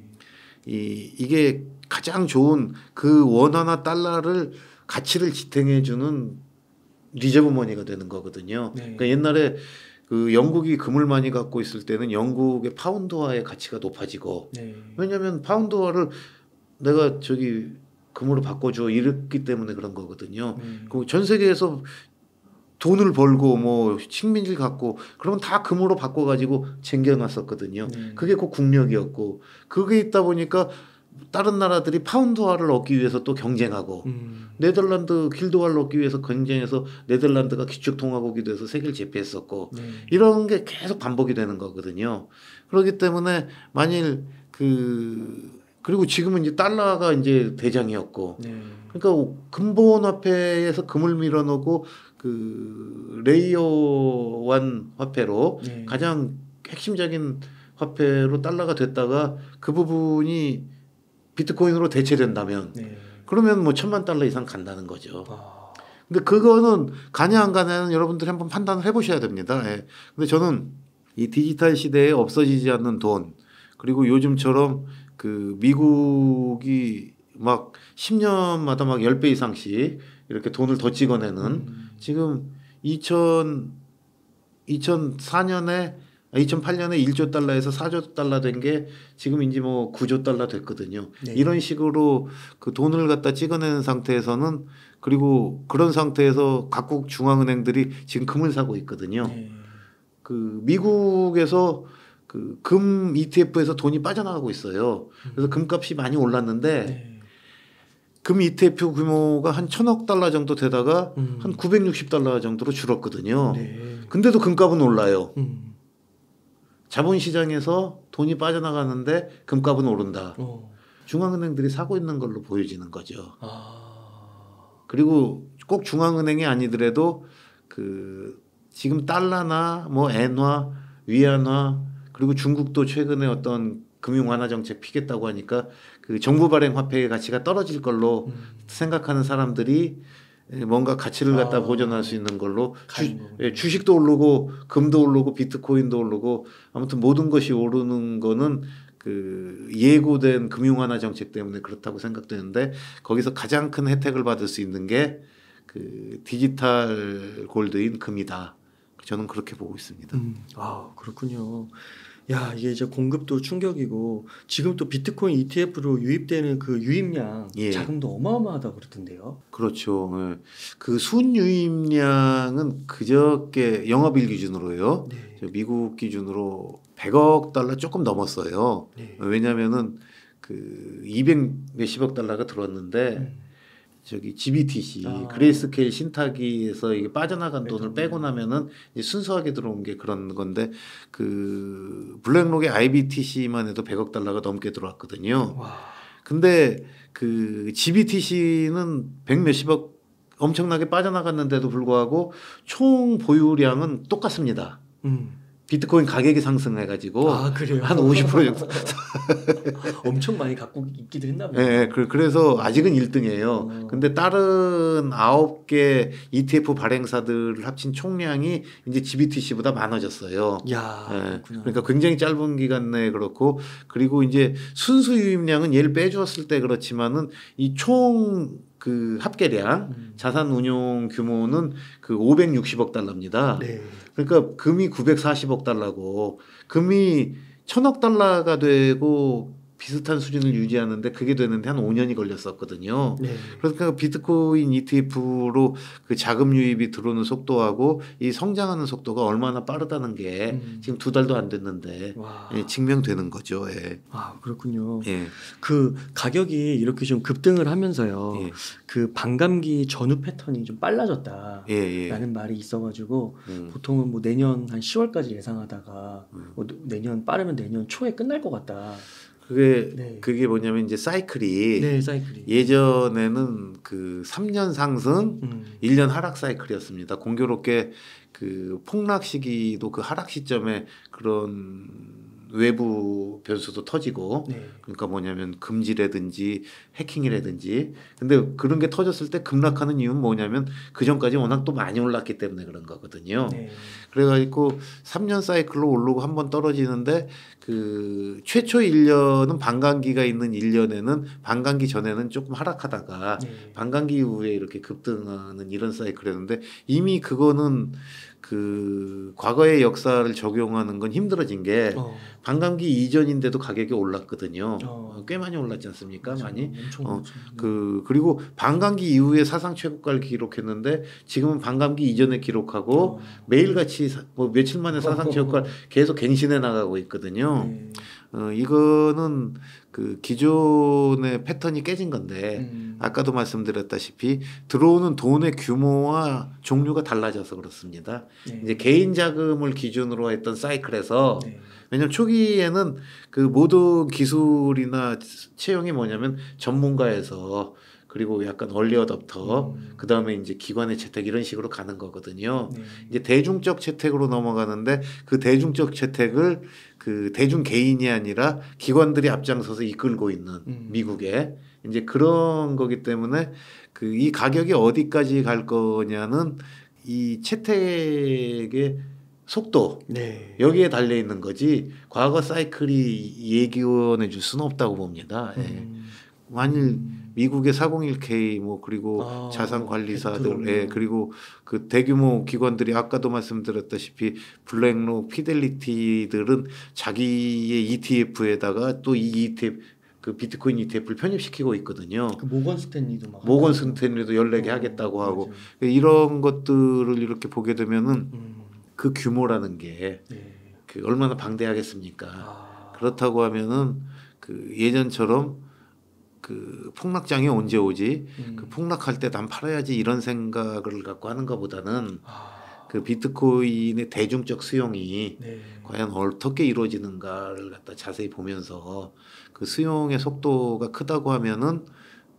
이 이게 가장 좋은 그 원화나 달러를 가치를 지탱해 주는 리저브 머니가 되는 거거든요. 네. 그러니까 옛날에 그 영국이 금을 많이 갖고 있을 때는 영국의 파운드화의 가치가 높아지고 네. 왜냐하면 파운드화를 내가 저기 금으로 바꿔줘 이랬기 때문에 그런 거거든요. 음. 그전 세계에서 돈을 벌고 뭐 식민지를 갖고 그러면 다 금으로 바꿔가지고 챙겨놨었거든요 네. 음. 그게 꼭 국력이었고 그게 있다 보니까 다른 나라들이 파운드화를 얻기 위해서 또 경쟁하고 음. 네덜란드 길드화를 얻기 위해서 경쟁해서 네덜란드가 기축통화국이 돼서 세계를 제패했었고 네. 이런 게 계속 반복이 되는 거거든요. 그렇기 때문에 만일 그 그리고 지금은 이제 달러가 이제 대장이었고 네. 그러니까 금본화폐에서 금을 밀어넣고 그 레이어 원 화폐로 네. 가장 핵심적인 화폐로 달러가 됐다가 그 부분이 비트코인으로 대체된다면 네. 그러면 뭐 천만 달러 이상 간다는 거죠. 아. 근데 그거는 가냐 안 가냐는 여러분들이 한번 판단을 해보셔야 됩니다. 예. 근데 저는 이 디지털 시대에 없어지지 않는 돈 그리고 요즘처럼 그 미국이 막 10년마다 막 10배 이상씩 이렇게 돈을 더 찍어내는 음. 지금 2000 2004년에 2008년에 1조 달러에서 4조 달러 된 게 지금 이제 뭐 9조 달러 됐거든요. 네. 이런 식으로 그 돈을 갖다 찍어내는 상태에서는 그리고 그런 상태에서 각국 중앙은행들이 지금 금을 사고 있거든요. 네. 그 미국에서 그 금 ETF에서 돈이 빠져나가고 있어요. 그래서 금값이 많이 올랐는데 네. 금 ETF 규모가 한 천억 달러 정도 되다가 음. 한 구백육십 달러 정도로 줄었거든요. 네. 근데도 금값은 올라요. 음. 자본시장에서 돈이 빠져나가는데 금값은 오른다. 어. 중앙은행들이 사고 있는 걸로 보여지는 거죠. 아. 그리고 꼭 중앙은행이 아니더라도 그 지금 달러나 뭐 엔화, 위안화 그리고 중국도 최근에 어떤 금융 완화 정책 피겠다고 하니까 그 정부 발행 화폐의 가치가 떨어질 걸로 음. 생각하는 사람들이 뭔가 가치를 갖다 아, 보존할 수 있는 걸로 주, 예, 주식도 오르고 금도 오르고 비트코인도 오르고 아무튼 모든 것이 오르는 거는 그 예고된 금융 완화 정책 때문에 그렇다고 생각되는데 거기서 가장 큰 혜택을 받을 수 있는 게 그 디지털 골드인 금이다. 저는 그렇게 보고 있습니다. 음, 아 그렇군요. 야 이게 이제 공급도 충격이고 지금 또 비트코인 ETF로 유입되는 그 유입량 예. 자금도 어마어마하다 그러던데요. 그렇죠. 예. 그 순유입량은 그저께 영업일 기준으로요. 네. 미국 기준으로 100억 달러 조금 넘었어요. 네. 왜냐하면은 그 200 몇십억 달러가 들어왔는데. 음. 저기 GBTC 아. 그레이스케일 신탁기에서 이게 빠져나간 네, 돈을 빼고 나면은 순수하게 들어온 게 그런 건데 그 블랙록의 IBTC만 해도 100억 달러가 넘게 들어왔거든요. 와. 근데 그 GBTC는 100 몇십억 엄청나게 빠져나갔는데도 불구하고 총 보유량은 똑같습니다. 음. 비트코인 가격이 상승해가지고 아, 한50% 정도 (laughs) 엄청 많이 갖고 있기도 했나 봐요. 네, 그, 그래서 아직은 1등이에요. 음. 어. 근데 다른 9개 ETF 발행사들을 합친 총량이 이제 GBTC보다 많아졌어요. 야, 네. 그러니까 굉장히 짧은 기간 내에 그렇고 그리고 이제 순수 유입량은 얘를 빼주었을 때 그렇지만은 이 총 그 합계량 음. 자산 운용 규모는 그 560억 달러입니다. 네. 그러니까 금이 940억 달러고 금이 1 0 0 0억 달러가 되고 비슷한 수준을 유지하는데 그게 되는데 한 5년이 걸렸었거든요. 네. 그러니까 비트코인 ETF로 그 자금 유입이 들어오는 속도하고 이 성장하는 속도가 얼마나 빠르다는 게 음. 지금 두 달도 안 됐는데 예, 증명되는 거죠. 예. 아 그렇군요. 예. 그 가격이 이렇게 좀 급등을 하면서요. 예. 그 반감기 전후 패턴이 좀 빨라졌다라는 예, 예. 말이 있어가지고 음. 보통은 뭐 내년 한 10월까지 예상하다가 음. 뭐 내년 빠르면 내년 초에 끝날 것 같다. 그게 네. 그게 뭐냐면 이제 사이클이, 네, 사이클이. 예전에는 그 3년 상승, 음. 1년 하락 사이클이었습니다. 공교롭게 그 폭락 시기도 그 하락 시점에 그런 외부 변수도 터지고 네. 그러니까 뭐냐면 금지라든지 해킹이라든지 근데 그런 게 터졌을 때 급락하는 이유는 뭐냐면 그 전까지 워낙 또 많이 올랐기 때문에 그런 거거든요. 네. 그래가지고 3년 사이클로 오르고 한번 떨어지는데 그 최초 1년은 반감기가 있는 1년에는 반감기 전에는 조금 하락하다가 네. 반감기 이후에 이렇게 급등하는 이런 사이클이었는데 이미 그거는 그 과거의 역사를 적용하는 건 힘들어진 게 어. 반감기 이전인데도 가격이 올랐거든요. 어. 어. 꽤 많이 올랐지 않습니까? 그렇 많이. 엄청 어, 그렇죠. 음. 그 그리고 반감기 이후에 사상 최고가를 기록했는데 지금은 반감기 이전에 기록하고 어. 매일같이 뭐 며칠 만에 사상 어. 최고가를 계속 갱신해 나가고 있거든요. 네. 어, 이거는 그 기존의 패턴이 깨진 건데 음. 아까도 말씀드렸다시피 들어오는 돈의 규모와 종류가 달라져서 그렇습니다. 네. 이제 개인 자금을 기준으로 했던 사이클에서 네. 왜냐면 초기에는 그 모든 기술이나 채용이 뭐냐면 전문가에서 그리고 약간 얼리어답터 음. 그 다음에 이제 기관의 채택 이런 식으로 가는 거거든요. 네. 이제 대중적 채택으로 넘어가는데 그 대중적 채택을 그 대중 개인이 아니라 기관들이 앞장서서 이끌고 있는 음. 미국에 이제 그런 거기 때문에 그 이 가격이 어디까지 갈 거냐는 이 채택의 속도 네. 여기에 달려 있는 거지 과거 사이클이 얘기원해 줄 수는 없다고 봅니다. 예. 음. 예. 만일 음. 미국의 401k 뭐 그리고 아, 자산관리사들 예, 그리고 그 대규모 기관들이 아까도 말씀드렸다시피 블랙록 피델리티들은 자기의 ETF에다가 또 이 ETF 그 비트코인 ETF를 편입시키고 있거든요. 그 모건 스탠리도 막 모건 스탠리도 열네개 어, 하겠다고 하고 맞아요. 그 이런 것들을 이렇게 보게 되면은 음. 그 규모라는 게 네. 그 얼마나 방대하겠습니까? 아. 그렇다고 하면은 그 예전처럼 그 폭락장이 언제 오지? 음. 그 폭락할 때 난 팔아야지 이런 생각을 갖고 하는것 보다는 아. 그 비트코인의 대중적 수용이 네. 과연 어떻게 이루어지는가를 갖다 자세히 보면서 그 수용의 속도가 크다고 하면은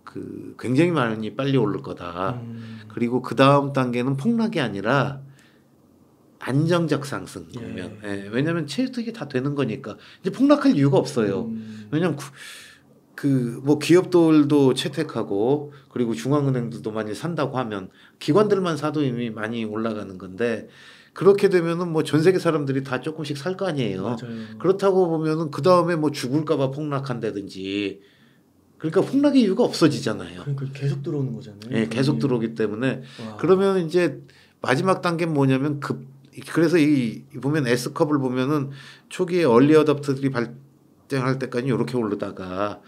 그 굉장히 많이 빨리 오를 거다. 음. 그리고 그 다음 단계는 폭락이 아니라 안정적 상승이면 예. 예. 왜냐하면 체득이 다 되는 거니까 이제 폭락할 이유가 없어요. 음. 왜냐하면 구, 그뭐 기업들도 채택하고 그리고 중앙은행들도 많이 산다고 하면 기관들만 사도 이미 많이 올라가는 건데 그렇게 되면은 뭐 전 세계 사람들이 다 조금씩 살 거 아니에요. 맞아요. 그렇다고 보면은 그 다음에 뭐 죽을까봐 폭락한다든지 그러니까 폭락의 이유가 없어지잖아요. 그러니까 계속 들어오는 거잖아요. 예, 네, 계속 들어오기 때문에 와. 그러면 이제 마지막 단계 는 뭐냐면 급 그래서 이 보면 S 컵을 보면은 초기에 얼리 어답터들이 발생할 때까지 이렇게 오르다가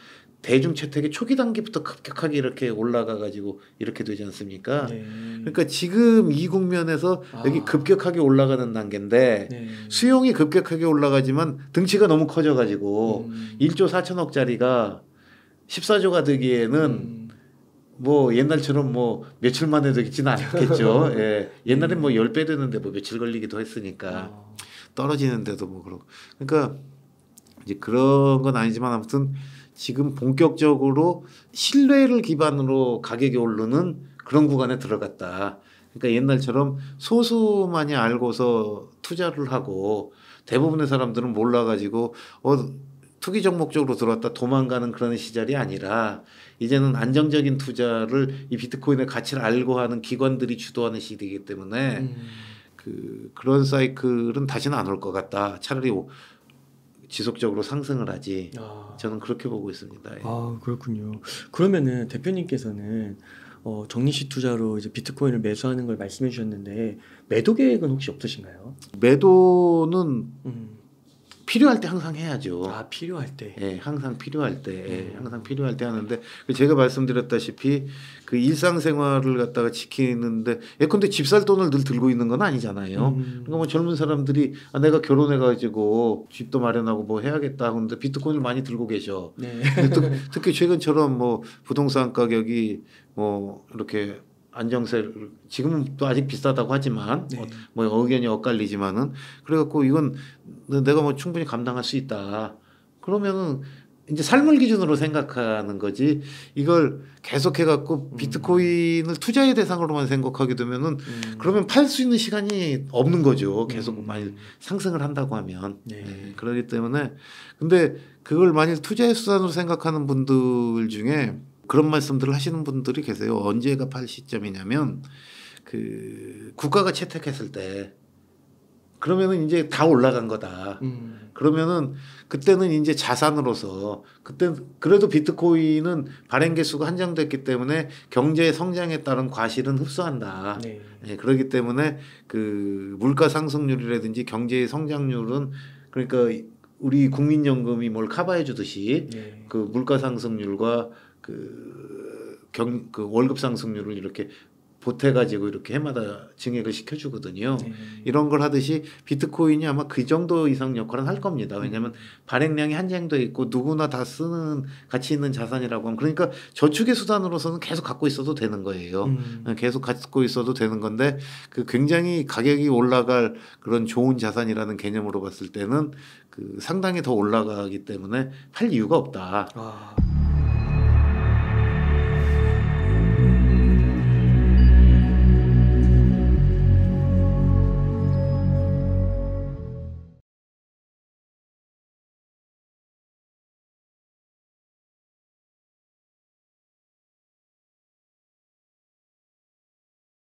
대중 채택의 초기 단계부터 급격하게 이렇게 올라가 가지고 이렇게 되지 않습니까? 네. 그러니까 지금 이 국면에서 아. 여기 급격하게 올라가는 단계인데 네. 수용이 급격하게 올라가지만 등치가 너무 커져 가지고 음. 1조 4천억짜리가 14조가 되기에는 음. 뭐 옛날처럼 뭐 며칠 만에 되겠지는 않겠죠. (laughs) 예. 옛날엔 뭐 10배 음. 되는데 뭐 며칠 걸리기도 했으니까 아. 떨어지는데도 뭐 그렇고. 그러니까 이제 그런 건 아니지만 아무튼 지금 본격적으로 신뢰를 기반으로 가격이 오르는 그런 구간에 들어갔다. 그러니까 옛날처럼 소수만이 알고서 투자를 하고 대부분의 사람들은 몰라가지고 어 투기 종목적으로 들어왔다 도망가는 그런 시절이 아니라 이제는 안정적인 투자를 이 비트코인의 가치를 알고 하는 기관들이 주도하는 시대이기 때문에 음. 그 그런 사이클은 다시는 안 올 것 같다. 차라리 지속적으로 상승을 하지 아. 저는 그렇게 보고 있습니다. 예. 아 그렇군요. 그러면은 대표님께서는 어, 정리식 투자로 이제 비트코인을 매수하는 걸 말씀해 주셨는데 매도 계획은 혹시 없으신가요? 매도는 음. 필요할 때 항상 해야죠. 아 필요할 때. 예, 항상 필요할 때, 예, 음. 항상 필요할 때 하는데 그 제가 말씀드렸다시피 그 일상생활을 갖다가 지키는데 예컨대 집살 돈을 늘 들고 있는 건 아니잖아요. 음. 그러니까 뭐 젊은 사람들이 아, 내가 결혼해가지고 집도 마련하고 뭐 해야겠다 하는데 비트코인을 많이 들고 계셔. 네. 특, 특히 최근처럼 뭐 부동산 가격이 뭐 이렇게 안정세 지금은 또 아직 비싸다고 하지만 네. 뭐 의견이 엇갈리지만은 그래갖고 이건 내가 뭐 충분히 감당할 수 있다. 그러면은 이제 삶을 기준으로 생각하는 거지 이걸 계속해 갖고 음. 비트코인을 투자의 대상으로만 생각하게 되면은 음. 그러면 팔 수 있는 시간이 없는 거죠. 음. 계속 음. 많이 상승을 한다고 하면 네. 네. 그러기 때문에 근데 그걸 만일 투자의 수단으로 생각하는 분들 중에 그런 말씀들을 하시는 분들이 계세요. 언제가 팔 시점이냐면 그 국가가 채택했을 때 그러면은 이제 다 올라간 거다. 음. 그러면은 그때는 이제 자산으로서 그때 그래도 비트코인은 발행 개수가 한정됐기 때문에 경제 성장에 따른 과실은 흡수한다. 네. 예, 그렇기 때문에 그 물가 상승률이라든지 경제의 성장률은 그러니까 우리 국민연금이 뭘 커버해 주듯이 네. 그 물가 상승률과 그 경, 그 월급 상승률을 이렇게 보태가지고 이렇게 해마다 증액을 시켜주거든요. 네. 이런 걸 하듯이 비트코인이 아마 그 정도 이상 역할은 할 겁니다. 음. 왜냐하면 발행량이 한정돼 있고 누구나 다 쓰는 가치 있는 자산이라고 하면 그러니까 저축의 수단으로서는 계속 갖고 있어도 되는 거예요. 음. 네, 계속 갖고 있어도 되는 건데 그 굉장히 가격이 올라갈 그런 좋은 자산이라는 개념으로 봤을 때는 그 상당히 더 올라가기 때문에 팔 이유가 없다. 아.